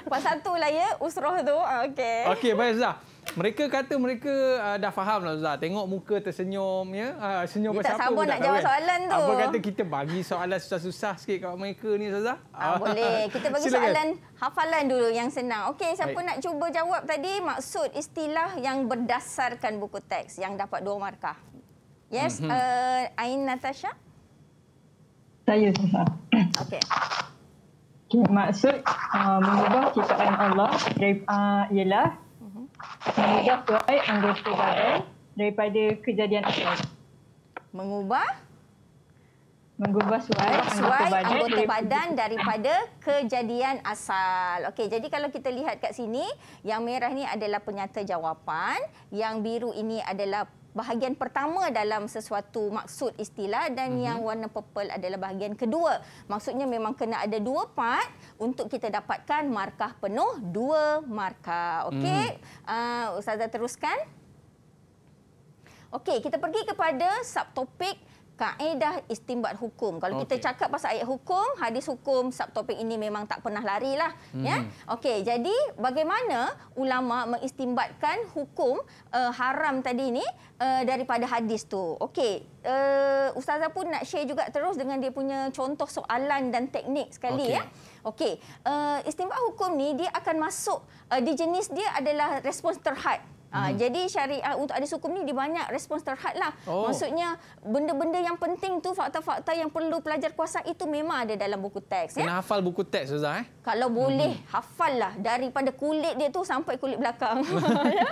Pasal tu lah ya, usroh tu. Ah, okey. Okey, baik Ustazah. Mereka kata mereka uh, dah faham lah Ustaz. Tengok muka tersenyum ya. Uh, senyum pasal Tak sabar nak jawab kan? soalan tu. Apa kata kita bagi soalan susah-susah sikit kat mereka ni Ustaz? Ah, uh, boleh. Kita bagi silakan. soalan hafalan dulu yang senang. Okey, siapa Baik. nak cuba jawab tadi maksud istilah yang berdasarkan buku teks yang dapat dua markah. Yes, mm -hmm. uh, Ain Natasha? Saya Ustaz. Okey. Okay, maksud uh, mengubah ciptaan Allah uh, ialah mengubah tuai anggota badan daripada kejadian asal. Mengubah? Mengubah suai, suai eh, anggota badan, anggota badan daripada kejadian asal. Okey, jadi kalau kita lihat kat sini, yang merah ni adalah penyata jawapan, yang biru ini adalah bahagian pertama dalam sesuatu maksud istilah dan mm-hmm. yang warna purple adalah bahagian kedua. Maksudnya memang kena ada dua part untuk kita dapatkan markah penuh dua markah. Okey, mm-hmm. uh, Ustazah teruskan. Okey, kita pergi kepada subtopik kaedah istimbat hukum. Kalau okay. kita cakap pasal ayat hukum, hadis hukum, subtopik ini memang tak pernah lari lah. Hmm. Ya? Okey, jadi bagaimana ulama mengistimbatkan hukum uh, haram tadi ini uh, eh, daripada hadis tu? Okey, uh, Ustazah pun nak share juga terus dengan dia punya contoh soalan dan teknik sekali okay. ya. Okey, uh, istimbat hukum ni dia akan masuk uh, di jenis dia adalah respons terhad. Uh, hmm. Jadi syariah untuk ada hukum ni dia banyak respons terhad lah. Oh. Maksudnya benda-benda yang penting tu fakta-fakta yang perlu pelajar kuasa itu memang ada dalam buku teks. Ya. Kena ya? hafal buku teks Ustaz. Eh? Kalau boleh hmm. hafal lah daripada kulit dia tu sampai kulit belakang. Ya.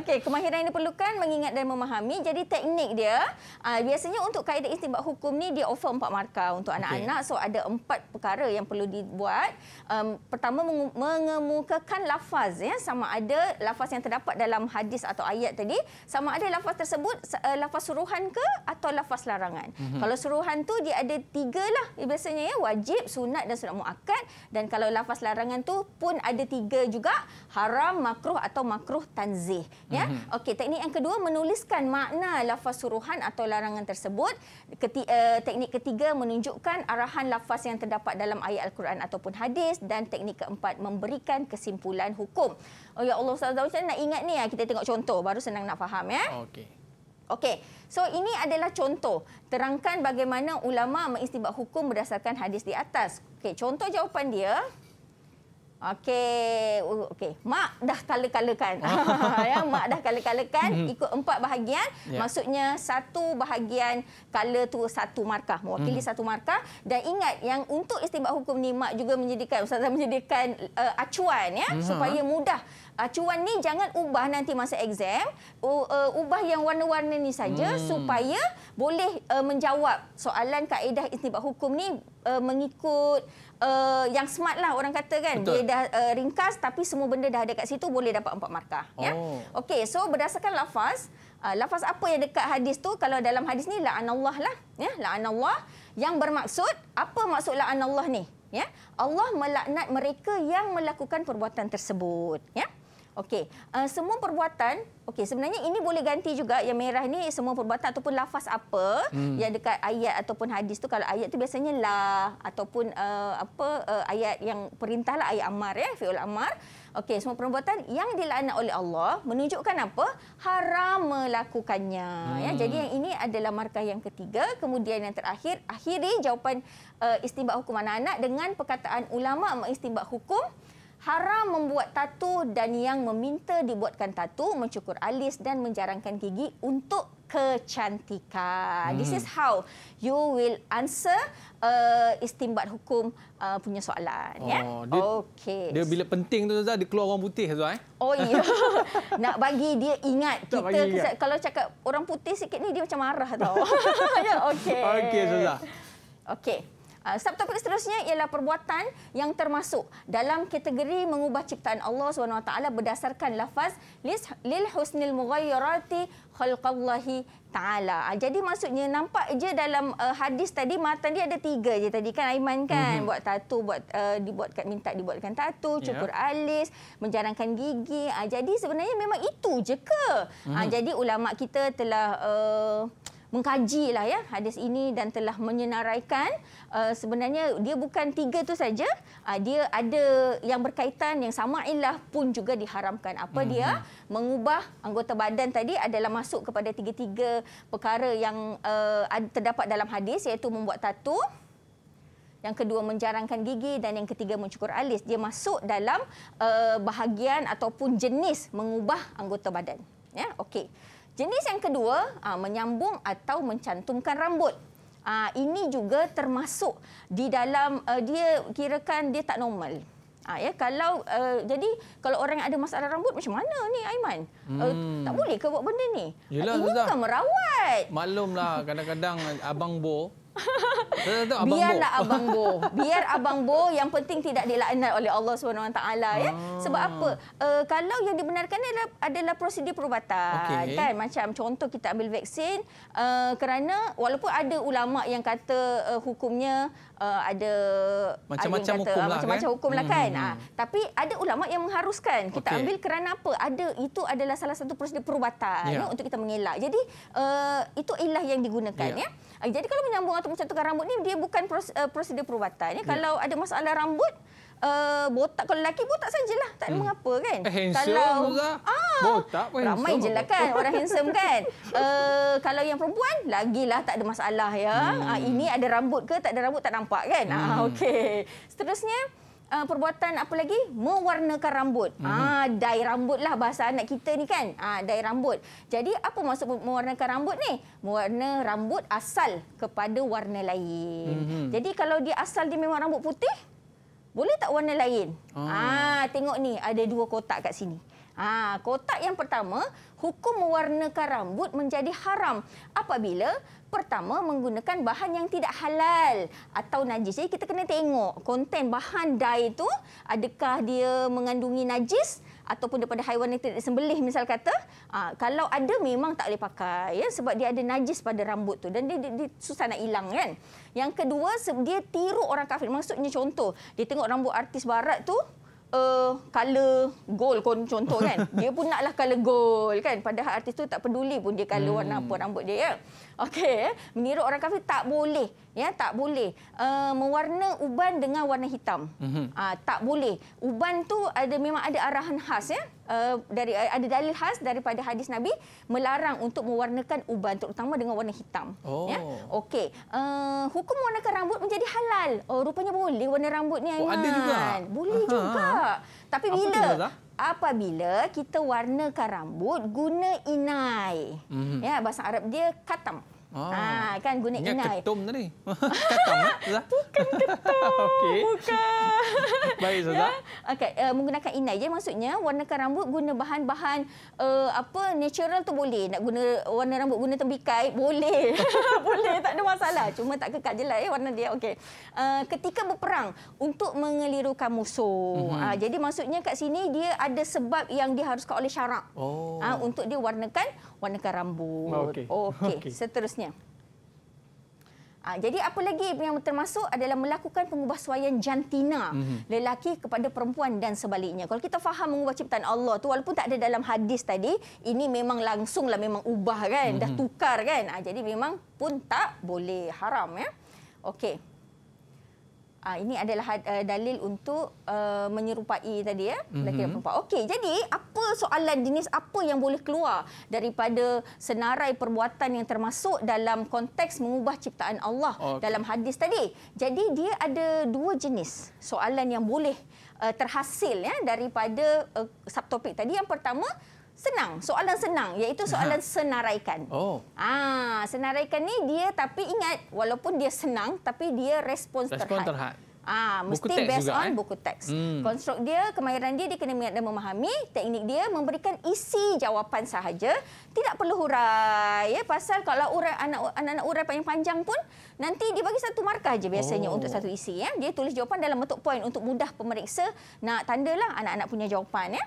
Okey, kemahiran yang diperlukan mengingat dan memahami. Jadi teknik dia uh, biasanya untuk kaedah istimbat hukum ni dia offer empat markah untuk anak-anak. Okay. So ada empat perkara yang perlu dibuat. Um, pertama mengemukakan lafaz ya sama ada lafaz yang terdapat dalam hadis atau ayat tadi sama ada lafaz tersebut uh, lafaz suruhan ke atau lafaz larangan. Mm -hmm. Kalau suruhan tu dia ada tiga lah biasanya ya wajib, sunat dan sunat muakkad dan kalau lafaz larangan tu pun ada tiga juga haram, makruh atau makruh tanzih ya. Mm -hmm. Okey, teknik yang kedua menuliskan makna lafaz suruhan atau larangan tersebut. Keti uh, teknik ketiga menunjukkan arahan lafaz yang terdapat dalam ayat al-Quran ataupun hadis dan teknik keempat memberikan kesimpulan hukum. Oh ya Allah Ustaz Zawin, saya nak ingat ni ya kita tengok contoh baru senang nak faham ya. Okey. Okey. So ini adalah contoh terangkan bagaimana ulama mengistibak hukum berdasarkan hadis di atas. Okey, contoh jawapan dia Okey, okey. Mak dah kala-kalakan. Ah. ya, mak dah kala-kalakan hmm. ikut empat bahagian. Ya. Maksudnya satu bahagian kala tu satu markah, mewakili hmm. satu markah dan ingat yang untuk istimbat hukum ni mak juga menyediakan ustazah menyediakan uh, acuan ya hmm. supaya mudah. Acuan ni jangan ubah nanti masa exam, uh, uh, ubah yang warna-warna ni saja hmm. supaya boleh uh, menjawab soalan kaedah istimbat hukum ni uh, mengikut uh, yang smart lah orang kata kan. Betul. Dia dah uh, ringkas tapi semua benda dah ada kat situ boleh dapat empat markah. Ya. Oh. Ya? Okey, so berdasarkan lafaz, uh, lafaz apa yang dekat hadis tu kalau dalam hadis ni la'anallah lah. Ya? La'anallah yang bermaksud, apa maksud la'anallah ni? Ya? Allah melaknat mereka yang melakukan perbuatan tersebut. Ya? Okey, uh, semua perbuatan, okey sebenarnya ini boleh ganti juga yang merah ni semua perbuatan ataupun lafaz apa hmm. yang dekat ayat ataupun hadis tu kalau ayat tu biasanya la ataupun uh, apa uh, ayat yang perintah lah ayat amar ya fiul amar. Okey, semua perbuatan yang dilaknat oleh Allah menunjukkan apa? Haram melakukannya. Ya, hmm. Ya, jadi yang ini adalah markah yang ketiga. Kemudian yang terakhir, akhiri jawapan uh, istimbak hukum anak-anak dengan perkataan ulama mengistimbak hukum haram membuat tatu dan yang meminta dibuatkan tatu, mencukur alis dan menjarangkan gigi untuk kecantikan. Hmm. This is how you will answer uh, istimbat hukum uh, punya soalan. Oh, ya? dia, okay. dia bila penting tu, Zah, dia keluar orang putih. tu, eh? Oh, iya. Nak bagi dia ingat. Tak kita ingat. kalau cakap orang putih sikit ni, dia macam marah tau. yeah, okay. Okay, Zah. Okay. Ah, Subtopik seterusnya ialah perbuatan yang termasuk dalam kategori mengubah ciptaan Allah SWT berdasarkan lafaz lil husnil mughayyarati khalqallahi ta'ala. Ah, jadi maksudnya nampak je dalam uh, hadis tadi, matan dia ada tiga je tadi kan Aiman kan. Mm-hmm. Buat tatu, buat, uh, dibuat, minta dibuatkan tatu, ya. cukur alis, menjarangkan gigi. Uh, jadi sebenarnya memang itu je ke? Mm-hmm. Uh, jadi ulama kita telah... Uh, Mengkaji lah ya hadis ini dan telah menyenaraikan uh, sebenarnya dia bukan tiga tu saja uh, dia ada yang berkaitan yang sama illah pun juga diharamkan apa dia mm-hmm. mengubah anggota badan tadi adalah masuk kepada tiga-tiga perkara yang uh, terdapat dalam hadis iaitu membuat tato yang kedua menjarangkan gigi dan yang ketiga mencukur alis dia masuk dalam uh, bahagian ataupun jenis mengubah anggota badan ya okey Jenis yang kedua, uh, menyambung atau mencantumkan rambut. Uh, ini juga termasuk di dalam uh, dia kirakan dia tak normal. Ha, ya kalau uh, jadi kalau orang yang ada masalah rambut macam mana ni Aiman? Hmm. Uh, tak boleh ke buat benda ni? Yelah, ini kan merawat. Maklumlah kadang-kadang abang Bo Biarlah Abang Bo. Biar Abang Bo yang penting tidak dilaknat oleh Allah SWT. Ya. Ah. Sebab apa? Uh, kalau yang dibenarkan adalah, adalah prosedur perubatan. Okay. Kan? Macam contoh kita ambil vaksin uh, kerana walaupun ada ulama' yang kata uh, hukumnya uh, ada... Macam-macam hukum lah. Macam-macam kan? hukum lah hmm, kan. Hmm. Ha, tapi ada ulama' yang mengharuskan. Kita okay. ambil kerana apa? Ada Itu adalah salah satu prosedur perubatan yeah. ya, untuk kita mengelak. Jadi uh, itu ilah yang digunakan. Yeah. ya. ya. Jadi kalau menyambung macam tukar rambut ni dia bukan eh, prosedur perubatan. Ya. Kalau ada masalah rambut Uh, botak kalau lelaki botak sajalah tak ada hmm. mengapa kan eh, handsome kalau ah, botak pun ramai je lah kan orang handsome kan uh, kalau yang perempuan lagilah tak ada masalah ya ah, hmm. uh, ini ada rambut ke tak ada rambut tak nampak kan ah, hmm. uh, okey seterusnya uh, perbuatan apa lagi? Mewarnakan rambut. Mm-hmm. Ah, dye rambut lah bahasa anak kita ni kan. Ah, dye rambut. Jadi apa maksud mewarnakan rambut ni? Mewarna rambut asal kepada warna lain. Mm-hmm. Jadi kalau dia asal dia memang rambut putih, boleh tak warna lain? Oh. Ah, tengok ni ada dua kotak kat sini. Ha, kotak yang pertama, hukum mewarnakan rambut menjadi haram apabila pertama menggunakan bahan yang tidak halal atau najis. Jadi kita kena tengok konten bahan dye itu adakah dia mengandungi najis ataupun daripada haiwan yang tidak sembelih misal kata ha, kalau ada memang tak boleh pakai ya sebab dia ada najis pada rambut tu dan dia, dia, dia susah nak hilang kan yang kedua dia tiru orang kafir maksudnya contoh dia tengok rambut artis barat tu uh, color gold kon contoh kan. Dia pun naklah color gold kan. Padahal artis tu tak peduli pun dia color hmm. warna apa rambut dia ya. Okey, eh. meniru orang kafir tak boleh. Ya, tak boleh. Uh, mewarna uban dengan warna hitam. Mm-hmm. Uh, tak boleh. Uban tu ada memang ada arahan khas ya. Uh, dari ada dalil khas daripada hadis Nabi melarang untuk mewarnakan uban terutama dengan warna hitam. Ya. Oh. Ya. Okey. Uh, hukum mewarnakan rambut menjadi halal. Oh, rupanya boleh warna rambut ni. Oh, ada juga. Boleh Aha. juga. Tapi bila Apa apabila kita warnakan rambut guna inai. Mm -hmm. Ya bahasa Arab dia katam. Oh. Ah, kan guna Ingat inai. Ingat ketum tadi. Ketum. Eh? Bukan ketum. Okay. Bukan. Baik, Zaza. Ya? Okay, uh, eh, menggunakan inai je maksudnya. Warnakan rambut guna bahan-bahan uh, apa natural tu boleh. Nak guna warna rambut guna tembikai, boleh. boleh, tak ada masalah. Cuma tak kekat je lah eh, warna dia. Okay. Uh, ketika berperang, untuk mengelirukan musuh. Mm-hmm. Uh, jadi maksudnya kat sini dia ada sebab yang diharuskan oleh syarak. Oh. Uh, untuk dia warnakan warnakan rambut. Oh, okey. Okay. Okay. Seterusnya. Ha, jadi apa lagi yang termasuk adalah melakukan pengubahsuaian jantina mm-hmm. lelaki kepada perempuan dan sebaliknya. Kalau kita faham mengubah ciptaan Allah tu walaupun tak ada dalam hadis tadi, ini memang langsunglah memang ubah kan, mm-hmm. dah mhm. tukar kan. Ha, jadi memang pun tak boleh haram ya. Okey. Ha, ini adalah uh, dalil untuk uh, menyerupai tadi ya mhm. lelaki mm-hmm. perempuan. Okey, jadi apa soalan jenis apa yang boleh keluar daripada senarai perbuatan yang termasuk dalam konteks mengubah ciptaan Allah okay. dalam hadis tadi. Jadi dia ada dua jenis soalan yang boleh uh, terhasil ya daripada uh, subtopik tadi. Yang pertama Senang, soalan senang iaitu soalan senaraikan. Oh. Ah, senaraikan ni dia tapi ingat walaupun dia senang tapi dia respon terhad. Respon terhad. Ah, mesti based juga, on eh? buku teks. Hmm. Konstruk dia, kemahiran dia dia kena ingat dan memahami, teknik dia memberikan isi jawapan sahaja, tidak perlu hurai ya pasal kalau urai anak-anak urai panjang-panjang pun nanti dia bagi satu markah aja biasanya oh. untuk satu isi ya. Dia tulis jawapan dalam bentuk poin untuk mudah pemeriksa nak tandalah anak-anak punya jawapan ya.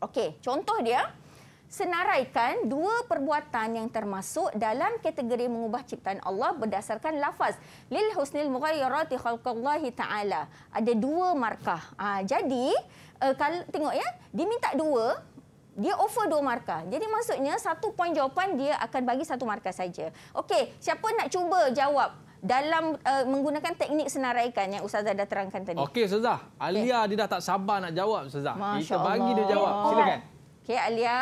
Okey, contoh dia senaraikan dua perbuatan yang termasuk dalam kategori mengubah ciptaan Allah berdasarkan lafaz lil husnil mughayyarati khalqallahi taala. Ada dua markah. Ah jadi uh, eh, kalau tengok ya, diminta dua dia offer dua markah. Jadi maksudnya satu poin jawapan dia akan bagi satu markah saja. Okey, siapa nak cuba jawab dalam uh, menggunakan teknik senaraikan yang Ustazah dah terangkan tadi. Okey, Ustazah. Alia okay. dia dah tak sabar nak jawab, Ustazah. Kita bagi dia jawab. Silakan. Okey, Alia.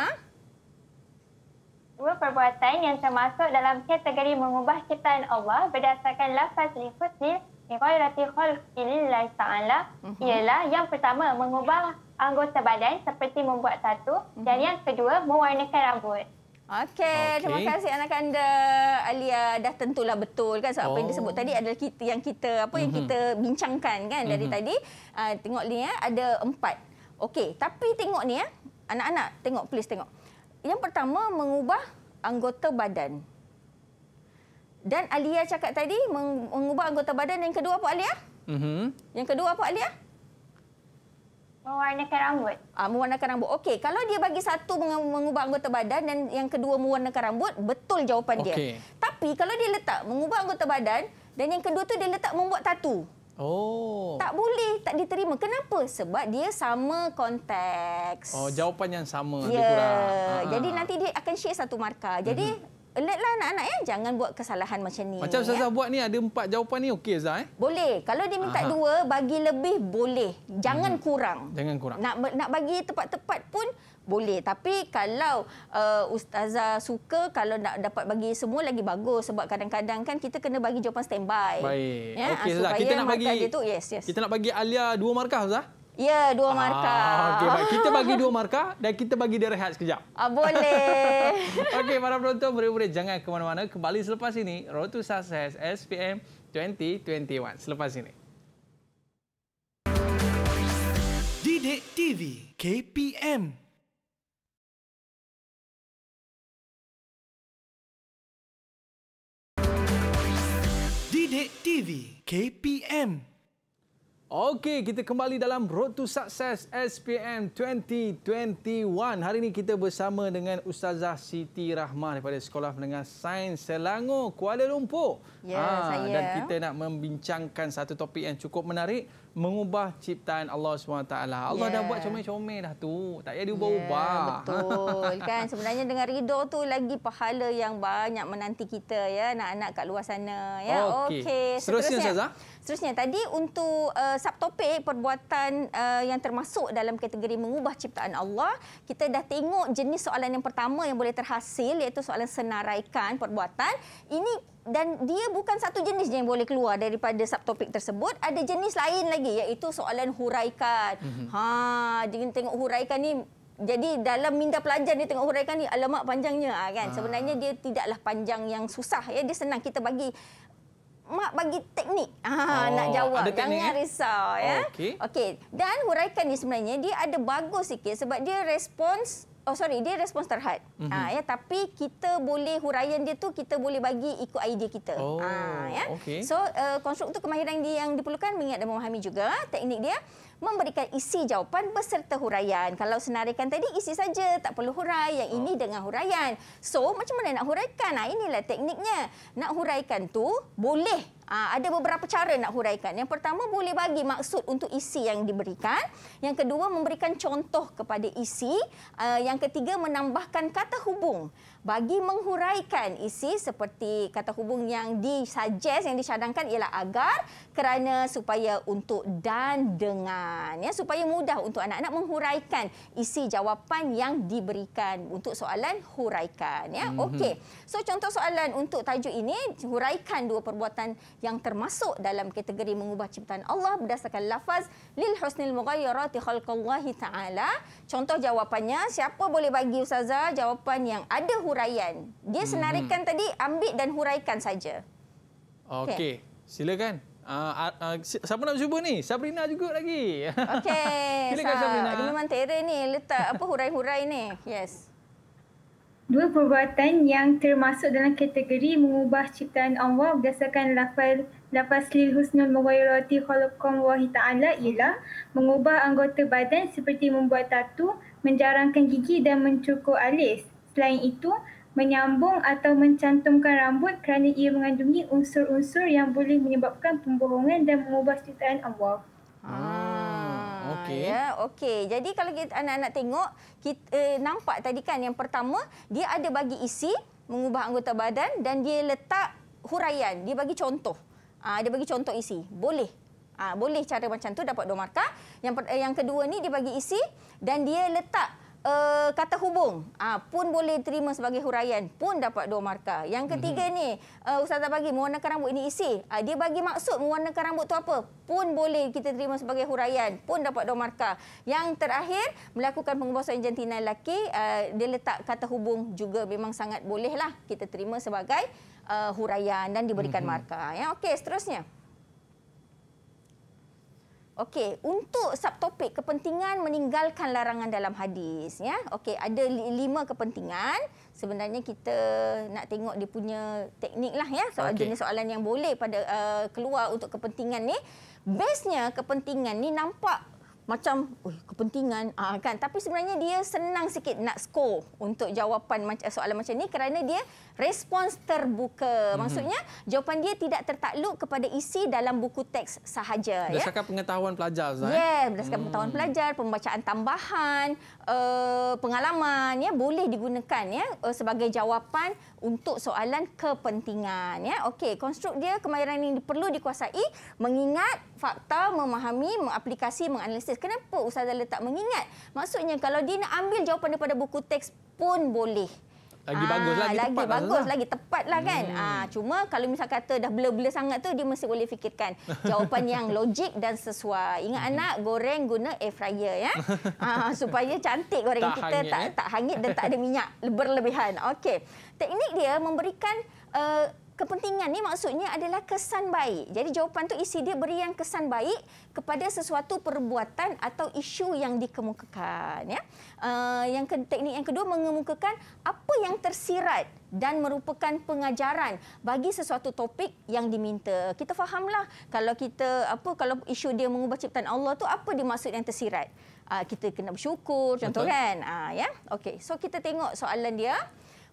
Dua perbuatan yang termasuk dalam kategori mengubah ciptaan Allah berdasarkan lafaz liqutil miqayrati khulqilillahi ta'ala uh mhm. -huh. ialah yang pertama mengubah anggota badan seperti membuat tatu dan mhm. yang kedua mewarnakan rambut. Okey, okay. terima kasih anak-anak Alia dah tentulah betul kan sebab oh. apa yang disebut oh. tadi adalah kita yang kita apa yang mm -hmm. kita bincangkan kan mm -hmm. dari mhm. tadi. Uh, tengok ni ya, ada empat. Okey, tapi tengok ni ya, anak-anak tengok please tengok. Yang pertama mengubah anggota badan. Dan Alia cakap tadi mengubah anggota badan yang kedua apa Alia? Mm -hmm. Yang kedua apa Alia? Mewarnakan rambut. Ah, mewarnakan rambut. Okey, kalau dia bagi satu mengubah anggota badan dan yang kedua mewarnakan rambut, betul jawapan okay. dia. Tapi kalau dia letak mengubah anggota badan dan yang kedua tu dia letak membuat tatu. Oh. Tak boleh, tak diterima. Kenapa? Sebab dia sama konteks. Oh, jawapan yang sama. Ya. Yeah. Ah, jadi ah. nanti dia akan share satu markah. Jadi mm -hmm alertlah anak-anak ya. Jangan buat kesalahan macam ni. Macam Zaza ya. buat ni ada empat jawapan ni okey Zaza eh? Boleh. Kalau dia minta Aha. dua, bagi lebih boleh. Jangan hmm. kurang. Jangan kurang. Nak nak bagi tepat-tepat pun boleh. Tapi kalau uh, Ustazah suka, kalau nak dapat bagi semua lagi bagus. Sebab kadang-kadang kan kita kena bagi jawapan standby. Baik. Ya? Okey ah, Zaza. Kita nak bagi, tu, yes, yes. kita nak bagi Alia dua markah Zaza. Ya, dua markah. Ah, okay, kita bagi dua markah dan kita bagi dia rehat sekejap. Ah, boleh. Okey, para penonton, boleh-boleh jangan ke mana-mana. Kembali selepas ini, Road to Success SPM 2021. Selepas ini. Didik TV KPM Didik TV KPM Okey, kita kembali dalam Road to Success SPM 2021. Hari ini kita bersama dengan Ustazah Siti Rahmah daripada Sekolah Menengah Sains Selangor, Kuala Lumpur. Ya, ha, saya. Dan kita nak membincangkan satu topik yang cukup menarik, mengubah ciptaan Allah SWT. Allah ya. dah buat comel-comel dah tu. Tak payah diubah-ubah. Ya, betul. kan? Sebenarnya dengan ridho tu lagi pahala yang banyak menanti kita ya, anak-anak kat luar sana. Ya? Okey, okay. seterusnya, Ustazah. Seterusnya tadi untuk uh, subtopik perbuatan uh, yang termasuk dalam kategori mengubah ciptaan Allah, kita dah tengok jenis soalan yang pertama yang boleh terhasil iaitu soalan senaraikan perbuatan. Ini dan dia bukan satu jenis yang boleh keluar daripada subtopik tersebut. Ada jenis lain lagi iaitu soalan huraikan. Mm-hmm. Ha, jangan tengok huraikan ni jadi dalam minda pelajar ni tengok huraikan ni alamat panjangnya ha, kan. Ha. Sebenarnya dia tidaklah panjang yang susah ya. Dia senang kita bagi mak bagi teknik ha, oh, nak jawab. Jangan eh? risau. Ya? Oh, okay. Okay. Dan huraikan ini sebenarnya, dia ada bagus sikit sebab dia respons Oh sorry dia respons terhad. Mm -hmm. ha, ya tapi kita boleh huraian dia tu kita boleh bagi ikut idea kita. Oh, ha ya. Okay. So uh, eh, konstruktor kemahiran dia yang diperlukan mengingat dan memahami juga teknik dia memberikan isi jawapan beserta huraian. Kalau senarikan tadi isi saja, tak perlu hurai. Yang ini oh. dengan huraian. So, macam mana nak huraikan? Ah inilah tekniknya. Nak huraikan tu boleh ah, ada beberapa cara nak huraikan. Yang pertama boleh bagi maksud untuk isi yang diberikan. Yang kedua memberikan contoh kepada isi. Ah, yang ketiga menambahkan kata hubung bagi menghuraikan isi seperti kata hubung yang disuggest yang dicadangkan ialah agar kerana supaya untuk dan dengan ya supaya mudah untuk anak-anak menghuraikan isi jawapan yang diberikan untuk soalan huraikan ya. Mm-hmm. Okey. So contoh soalan untuk tajuk ini huraikan dua perbuatan yang termasuk dalam kategori mengubah ciptaan Allah berdasarkan lafaz lil husnil mughayyarati khalqallahi taala. Contoh jawapannya siapa boleh bagi ustazah jawapan yang ada huraian. Dia mhm. senarikan mm-hmm. tadi ambil dan huraikan saja. Okey. Okay. Silakan. Uh, uh, siapa nak cuba ni? Sabrina juga lagi. Okey. Pilihkan Sa Sabrina. Ini memang tera ni. Letak apa hurai-hurai ni. Yes. Dua perbuatan yang termasuk dalam kategori mengubah ciptaan Allah berdasarkan lafal lafaz lil husnul mughayyirati khalaqakum wallahu ta'ala ialah mengubah anggota badan seperti membuat tatu, menjarangkan gigi dan mencukur alis. Selain itu, menyambung atau mencantumkan rambut kerana ia mengandungi unsur-unsur yang boleh menyebabkan pembohongan dan mengubah ceritaan Allah. Hmm, ah, okey. Ya, okey. Jadi kalau kita anak-anak tengok, kita eh, nampak tadi kan yang pertama, dia ada bagi isi mengubah anggota badan dan dia letak huraian, dia bagi contoh. Ah, dia bagi contoh isi. Boleh. Ah, boleh cara macam tu dapat dua markah. Yang yang kedua ni dia bagi isi dan dia letak uh, kata hubung uh, pun boleh terima sebagai huraian pun dapat dua markah. Yang ketiga mm-hmm. ni uh, eh, ustaz tak bagi mewarnakan rambut ini isi. Uh, dia bagi maksud mewarnakan rambut tu apa? Pun boleh kita terima sebagai huraian pun dapat dua markah. Yang terakhir melakukan pengubahsuan jantina lelaki uh, dia letak kata hubung juga memang sangat bolehlah kita terima sebagai uh, huraian dan diberikan mm-hmm. markah. Ya okey seterusnya. Okey, untuk subtopik kepentingan meninggalkan larangan dalam hadis, ya. Okey, ada lima kepentingan. Sebenarnya kita nak tengok dia punya teknik lah, ya. So, okay. jenis soalan yang boleh pada uh, keluar untuk kepentingan ni. Biasanya kepentingan ni nampak macam oh, kepentingan uh, kan tapi sebenarnya dia senang sikit nak skor untuk jawapan macam soalan macam ni kerana dia respons terbuka mhm. maksudnya mm-hmm. jawapan dia tidak tertakluk kepada isi dalam buku teks sahaja ya? berdasarkan ya? pengetahuan pelajar Zain. Yeah, ya, eh? berdasarkan mm. pengetahuan hmm. pelajar pembacaan tambahan uh, pengalaman ya boleh digunakan ya uh, sebagai jawapan untuk soalan kepentingan ya. Okey, konstruk dia kemahiran yang perlu dikuasai mengingat fakta, memahami, mengaplikasi, menganalisis. Kenapa ustazah letak mengingat? Maksudnya kalau dia nak ambil jawapan daripada buku teks pun boleh lagi ah, bagus lagi, lagi tepat bagus lah. lagi tepat lah kan hmm. ah, cuma kalau misal kata dah blur-blur sangat tu dia mesti boleh fikirkan jawapan yang logik dan sesuai ingat hmm. anak goreng guna air fryer ya ah, supaya cantik goreng tak kita hangit, tak eh? tak hangit dan tak ada minyak berlebihan okey teknik dia memberikan uh, kepentingan ni maksudnya adalah kesan baik. Jadi jawapan tu isi dia beri yang kesan baik kepada sesuatu perbuatan atau isu yang dikemukakan. Ya? Uh, yang ke, teknik yang kedua mengemukakan apa yang tersirat dan merupakan pengajaran bagi sesuatu topik yang diminta. Kita fahamlah kalau kita apa kalau isu dia mengubah ciptaan Allah tu apa dia maksud yang tersirat. Uh, kita kena bersyukur contoh kan. Uh, ya. Yeah? Okey. So kita tengok soalan dia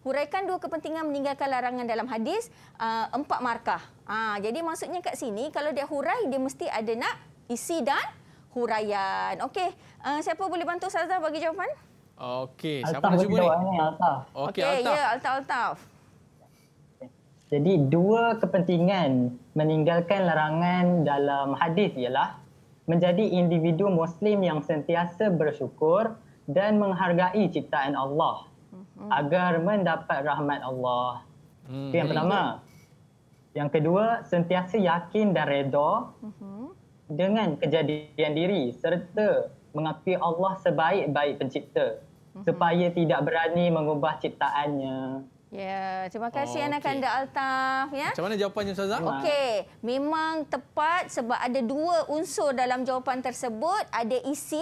huraikan dua kepentingan meninggalkan larangan dalam hadis uh, empat markah. Uh, jadi maksudnya kat sini kalau dia hurai dia mesti ada nak isi dan huraian. Okey, uh, siapa boleh bantu Ustazah bagi jawapan? Okey, siapa nak cuba ni? Okey, ya Alta Altaf. Jadi dua kepentingan meninggalkan larangan dalam hadis ialah menjadi individu muslim yang sentiasa bersyukur dan menghargai ciptaan Allah Hmm. agar mendapat rahmat Allah. Hmm. Itu yang pertama. Yang kedua, sentiasa yakin dan reda uh-huh. dengan kejadian diri serta mengakui Allah sebaik-baik pencipta uh-huh. supaya tidak berani mengubah ciptaannya. Ya, terima kasih oh, okay. Ananda Altaf. Ya. Macam mana jawapannya Ustazah? Okey, memang tepat sebab ada dua unsur dalam jawapan tersebut. Ada isi,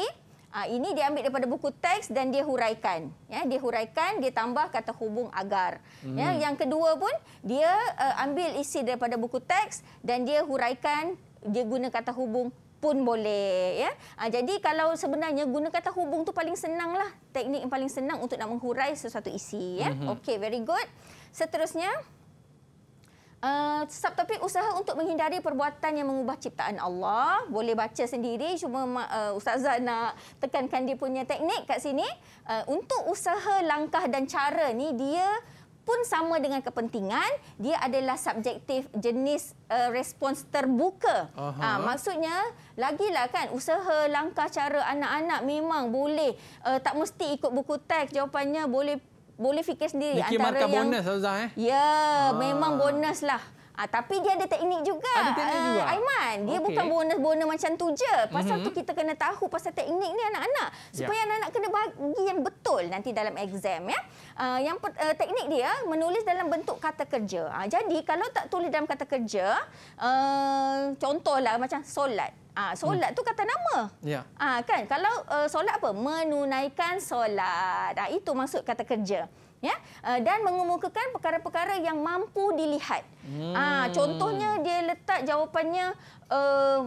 Uh, ini dia ambil daripada buku teks dan dia huraikan. Ya, dia huraikan, dia tambah kata hubung agar. Ya, hmm. Ya, yang kedua pun dia uh, ambil isi daripada buku teks dan dia huraikan, dia guna kata hubung pun boleh ya. Ha, jadi kalau sebenarnya guna kata hubung tu paling senang lah. Teknik yang paling senang untuk nak menghurai sesuatu isi ya. Mm-hmm. Okey, very good. Seterusnya, Uh, tapi usaha untuk menghindari perbuatan yang mengubah ciptaan Allah. Boleh baca sendiri. Cuma uh, Ustazah nak tekankan dia punya teknik kat sini. Uh, untuk usaha, langkah dan cara ni dia pun sama dengan kepentingan dia adalah subjektif jenis uh, respons terbuka ha, maksudnya lagilah kan usaha langkah cara anak-anak memang boleh uh, tak mesti ikut buku teks jawapannya boleh boleh fikir sendiri Nicky antara markah yang bonus Azah eh. Ya, ha. memang bonus lah. Ah, tapi dia ada teknik juga. Ada teknik ah, juga. Uh, Aiman, dia okay. bukan bonus-bonus macam tu je. Pasal mm -hmm. tu mhm. kita kena tahu pasal teknik ni anak-anak. Ya. Supaya anak-anak yeah. kena bagi yang betul nanti dalam exam ya. Uh, yang uh, teknik dia menulis dalam bentuk kata kerja. Uh, jadi kalau tak tulis dalam kata kerja, uh, contohlah macam solat. Ah ha, solat hmm. tu kata nama. Ya. Ah ha, kan kalau uh, solat apa? Menunaikan solat. Ah ha, itu maksud kata kerja. Hmm ya uh, dan mengemukakan perkara-perkara yang mampu dilihat. Hmm. Uh, contohnya dia letak jawapannya uh,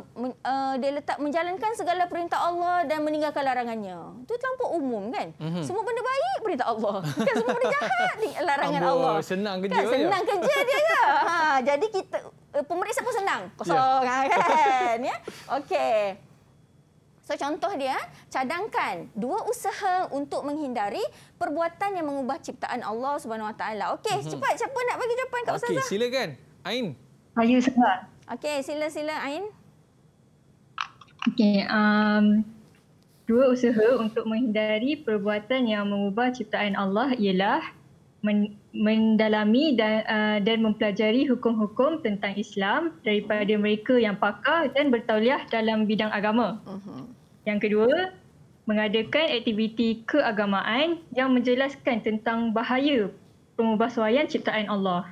uh, dia letak menjalankan segala perintah Allah dan meninggalkan larangannya. Itu terlalu umum kan? Hmm. Semua benda baik perintah Allah. Bukan semua benda jahat larangan Ambul. Allah. Senang kerja kan? Senang ya? kerja dia ya. Ha, jadi kita uh, pemeriksa pun senang. Kosong yeah. kan? ya. Okey. So contoh dia, cadangkan dua usaha untuk menghindari perbuatan yang mengubah ciptaan Allah Subhanahu Wa Taala. Okey, mm -hmm. cepat siapa nak bagi jawapan kat ustazah? Okey, silakan. Ain. Saya sekarang. Okey, sila-sila Ain. Okey, um, dua usaha untuk menghindari perbuatan yang mengubah ciptaan Allah ialah men mendalami dan, uh, dan mempelajari hukum-hukum tentang Islam daripada mereka yang pakar dan bertauliah dalam bidang agama. Uh mhm. -huh. Yang kedua, mengadakan aktiviti keagamaan yang menjelaskan tentang bahaya pemubahsuaian ciptaan Allah.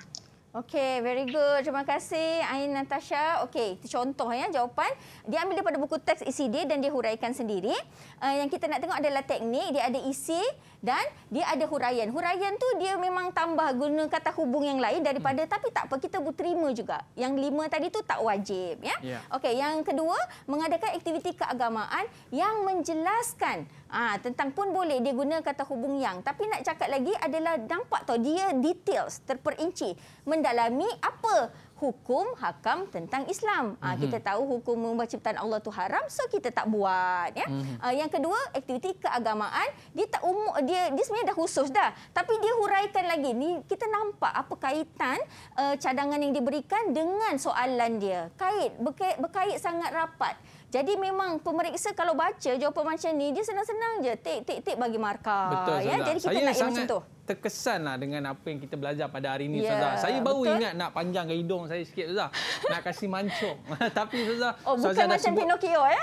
Okey, very good. Terima kasih Ain Natasha. Okey, itu contoh ya jawapan. Dia ambil daripada buku teks isi e dia dan dia huraikan sendiri. Uh, yang kita nak tengok adalah teknik. Dia ada isi, dan dia ada huraian. Huraian tu dia memang tambah guna kata hubung yang lain daripada hmm. tapi tak apa kita terima juga. Yang lima tadi tu tak wajib ya. Yeah. Okey, yang kedua mengadakan aktiviti keagamaan yang menjelaskan ah ha, tentang pun boleh dia guna kata hubung yang tapi nak cakap lagi adalah nampak tau dia details terperinci mendalami apa hukum hakam tentang Islam. Mm-hmm. kita tahu hukum membaca ciptaan Allah itu haram, so kita tak buat. Ya? Mm-hmm. yang kedua, aktiviti keagamaan dia tak umu, dia dia sebenarnya dah khusus dah, tapi dia huraikan lagi ni kita nampak apa kaitan uh, cadangan yang diberikan dengan soalan dia kait berkait, berkait sangat rapat. Jadi memang pemeriksa kalau baca jawapan macam ni dia senang-senang je tik tik tik bagi markah. Betul, ya jadi kita saya nak yang macam tu. Terkesanlah dengan apa yang kita belajar pada hari ini ya, Ustazah. Yeah, saya baru betul. ingat nak panjangkan hidung saya sikit Ustazah. nak kasi mancung. Tapi Ustazah, oh, bukan macam sebut, Pinocchio ya.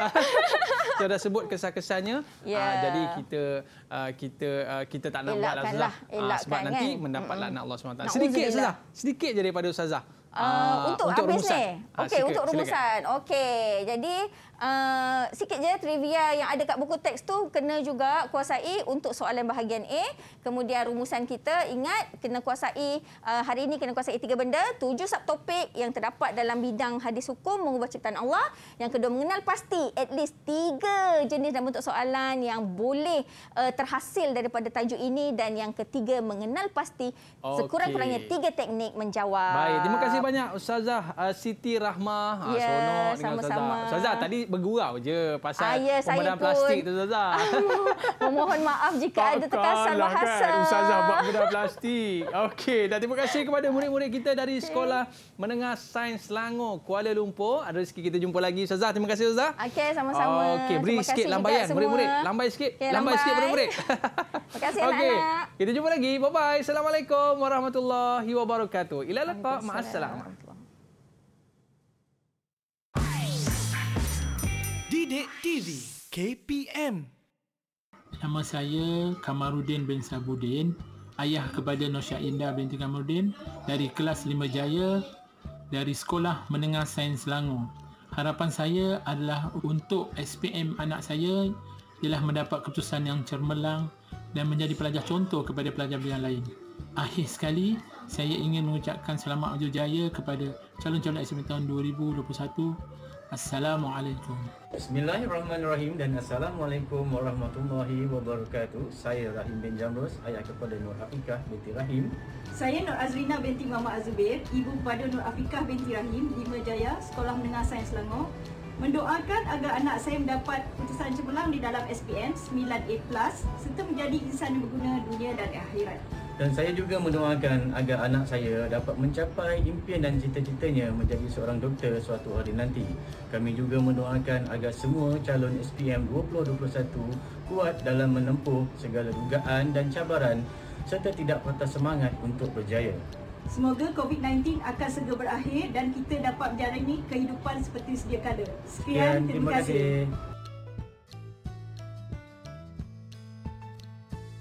Saya dah sebut kesan-kesannya. Yeah. Ya. Uh, jadi kita uh, kita uh, kita tak nak buatlah Ustazah. Uh, ah, sebab kan, nanti kan? mendapat mm -hmm. laknat Allah SWT. Nak sedikit Ustazah. Sedikit je daripada Ustazah. Uh, untuk, untuk habis rumusan. ni. Okey, untuk rumusan. Okey. Jadi uh, sikit je trivia yang ada kat buku teks tu kena juga kuasai untuk soalan bahagian A. Kemudian rumusan kita ingat kena kuasai uh, hari ini kena kuasai tiga benda. Tujuh subtopik yang terdapat dalam bidang hadis hukum mengubah ciptaan Allah. Yang kedua mengenal pasti at least tiga jenis dan bentuk soalan yang boleh uh, terhasil daripada tajuk ini. Dan yang ketiga mengenal pasti okay. sekurang-kurangnya tiga teknik menjawab. Baik, terima kasih banyak Ustazah uh, Siti Rahmah. Ah, ya, yeah, sama-sama. Ustazah. Ustazah, tadi bergurau je pasal ah, yes, pemadam plastik tu Zaza. Memohon maaf jika ada terkasan lah bahasa. Kan, Ustazah buat pemadam plastik. Okey, dan terima kasih kepada murid-murid kita dari Sekolah Menengah Sains Selangor, Kuala Lumpur. Ada rezeki kita jumpa lagi Ustazah. Terima kasih Ustazah. Okey, sama-sama. Okey, beri terima sikit lambaian murid-murid. Lambai sikit. Okay, lambai. sikit murid-murid. terima kasih okay. anak-anak. Kita jumpa lagi. Bye-bye. Assalamualaikum warahmatullahi wabarakatuh. Ilalapak. Maassalamualaikum. Sidik TV KPM Nama saya Kamarudin bin Sabudin Ayah kepada Nosya Indah binti Kamarudin Dari kelas 5 Jaya Dari Sekolah Menengah Sains Selangor Harapan saya adalah untuk SPM anak saya Ialah mendapat keputusan yang cermelang Dan menjadi pelajar contoh kepada pelajar yang lain Akhir sekali, saya ingin mengucapkan selamat maju jaya kepada calon-calon SPM tahun 2021 Assalamualaikum. Bismillahirrahmanirrahim dan Assalamualaikum warahmatullahi wabarakatuh. Saya Rahim bin Jamrus, ayah kepada Nur Afiqah binti Rahim. Saya Nur Azrina binti Mama Azubir, ibu kepada Nur Afiqah binti Rahim, di Jaya, Sekolah Menengah Sains Selangor. Mendoakan agar anak saya mendapat putusan cemerlang di dalam SPM 9A+, serta menjadi insan yang berguna dunia dan akhirat dan saya juga mendoakan agar anak saya dapat mencapai impian dan cita-citanya menjadi seorang doktor suatu hari nanti. Kami juga mendoakan agar semua calon SPM 2021 kuat dalam menempuh segala dugaan dan cabaran serta tidak patah semangat untuk berjaya. Semoga COVID-19 akan segera berakhir dan kita dapat menjalani kehidupan seperti sedia kala. Sekian, Sekian. Terima, terima kasih. kasih.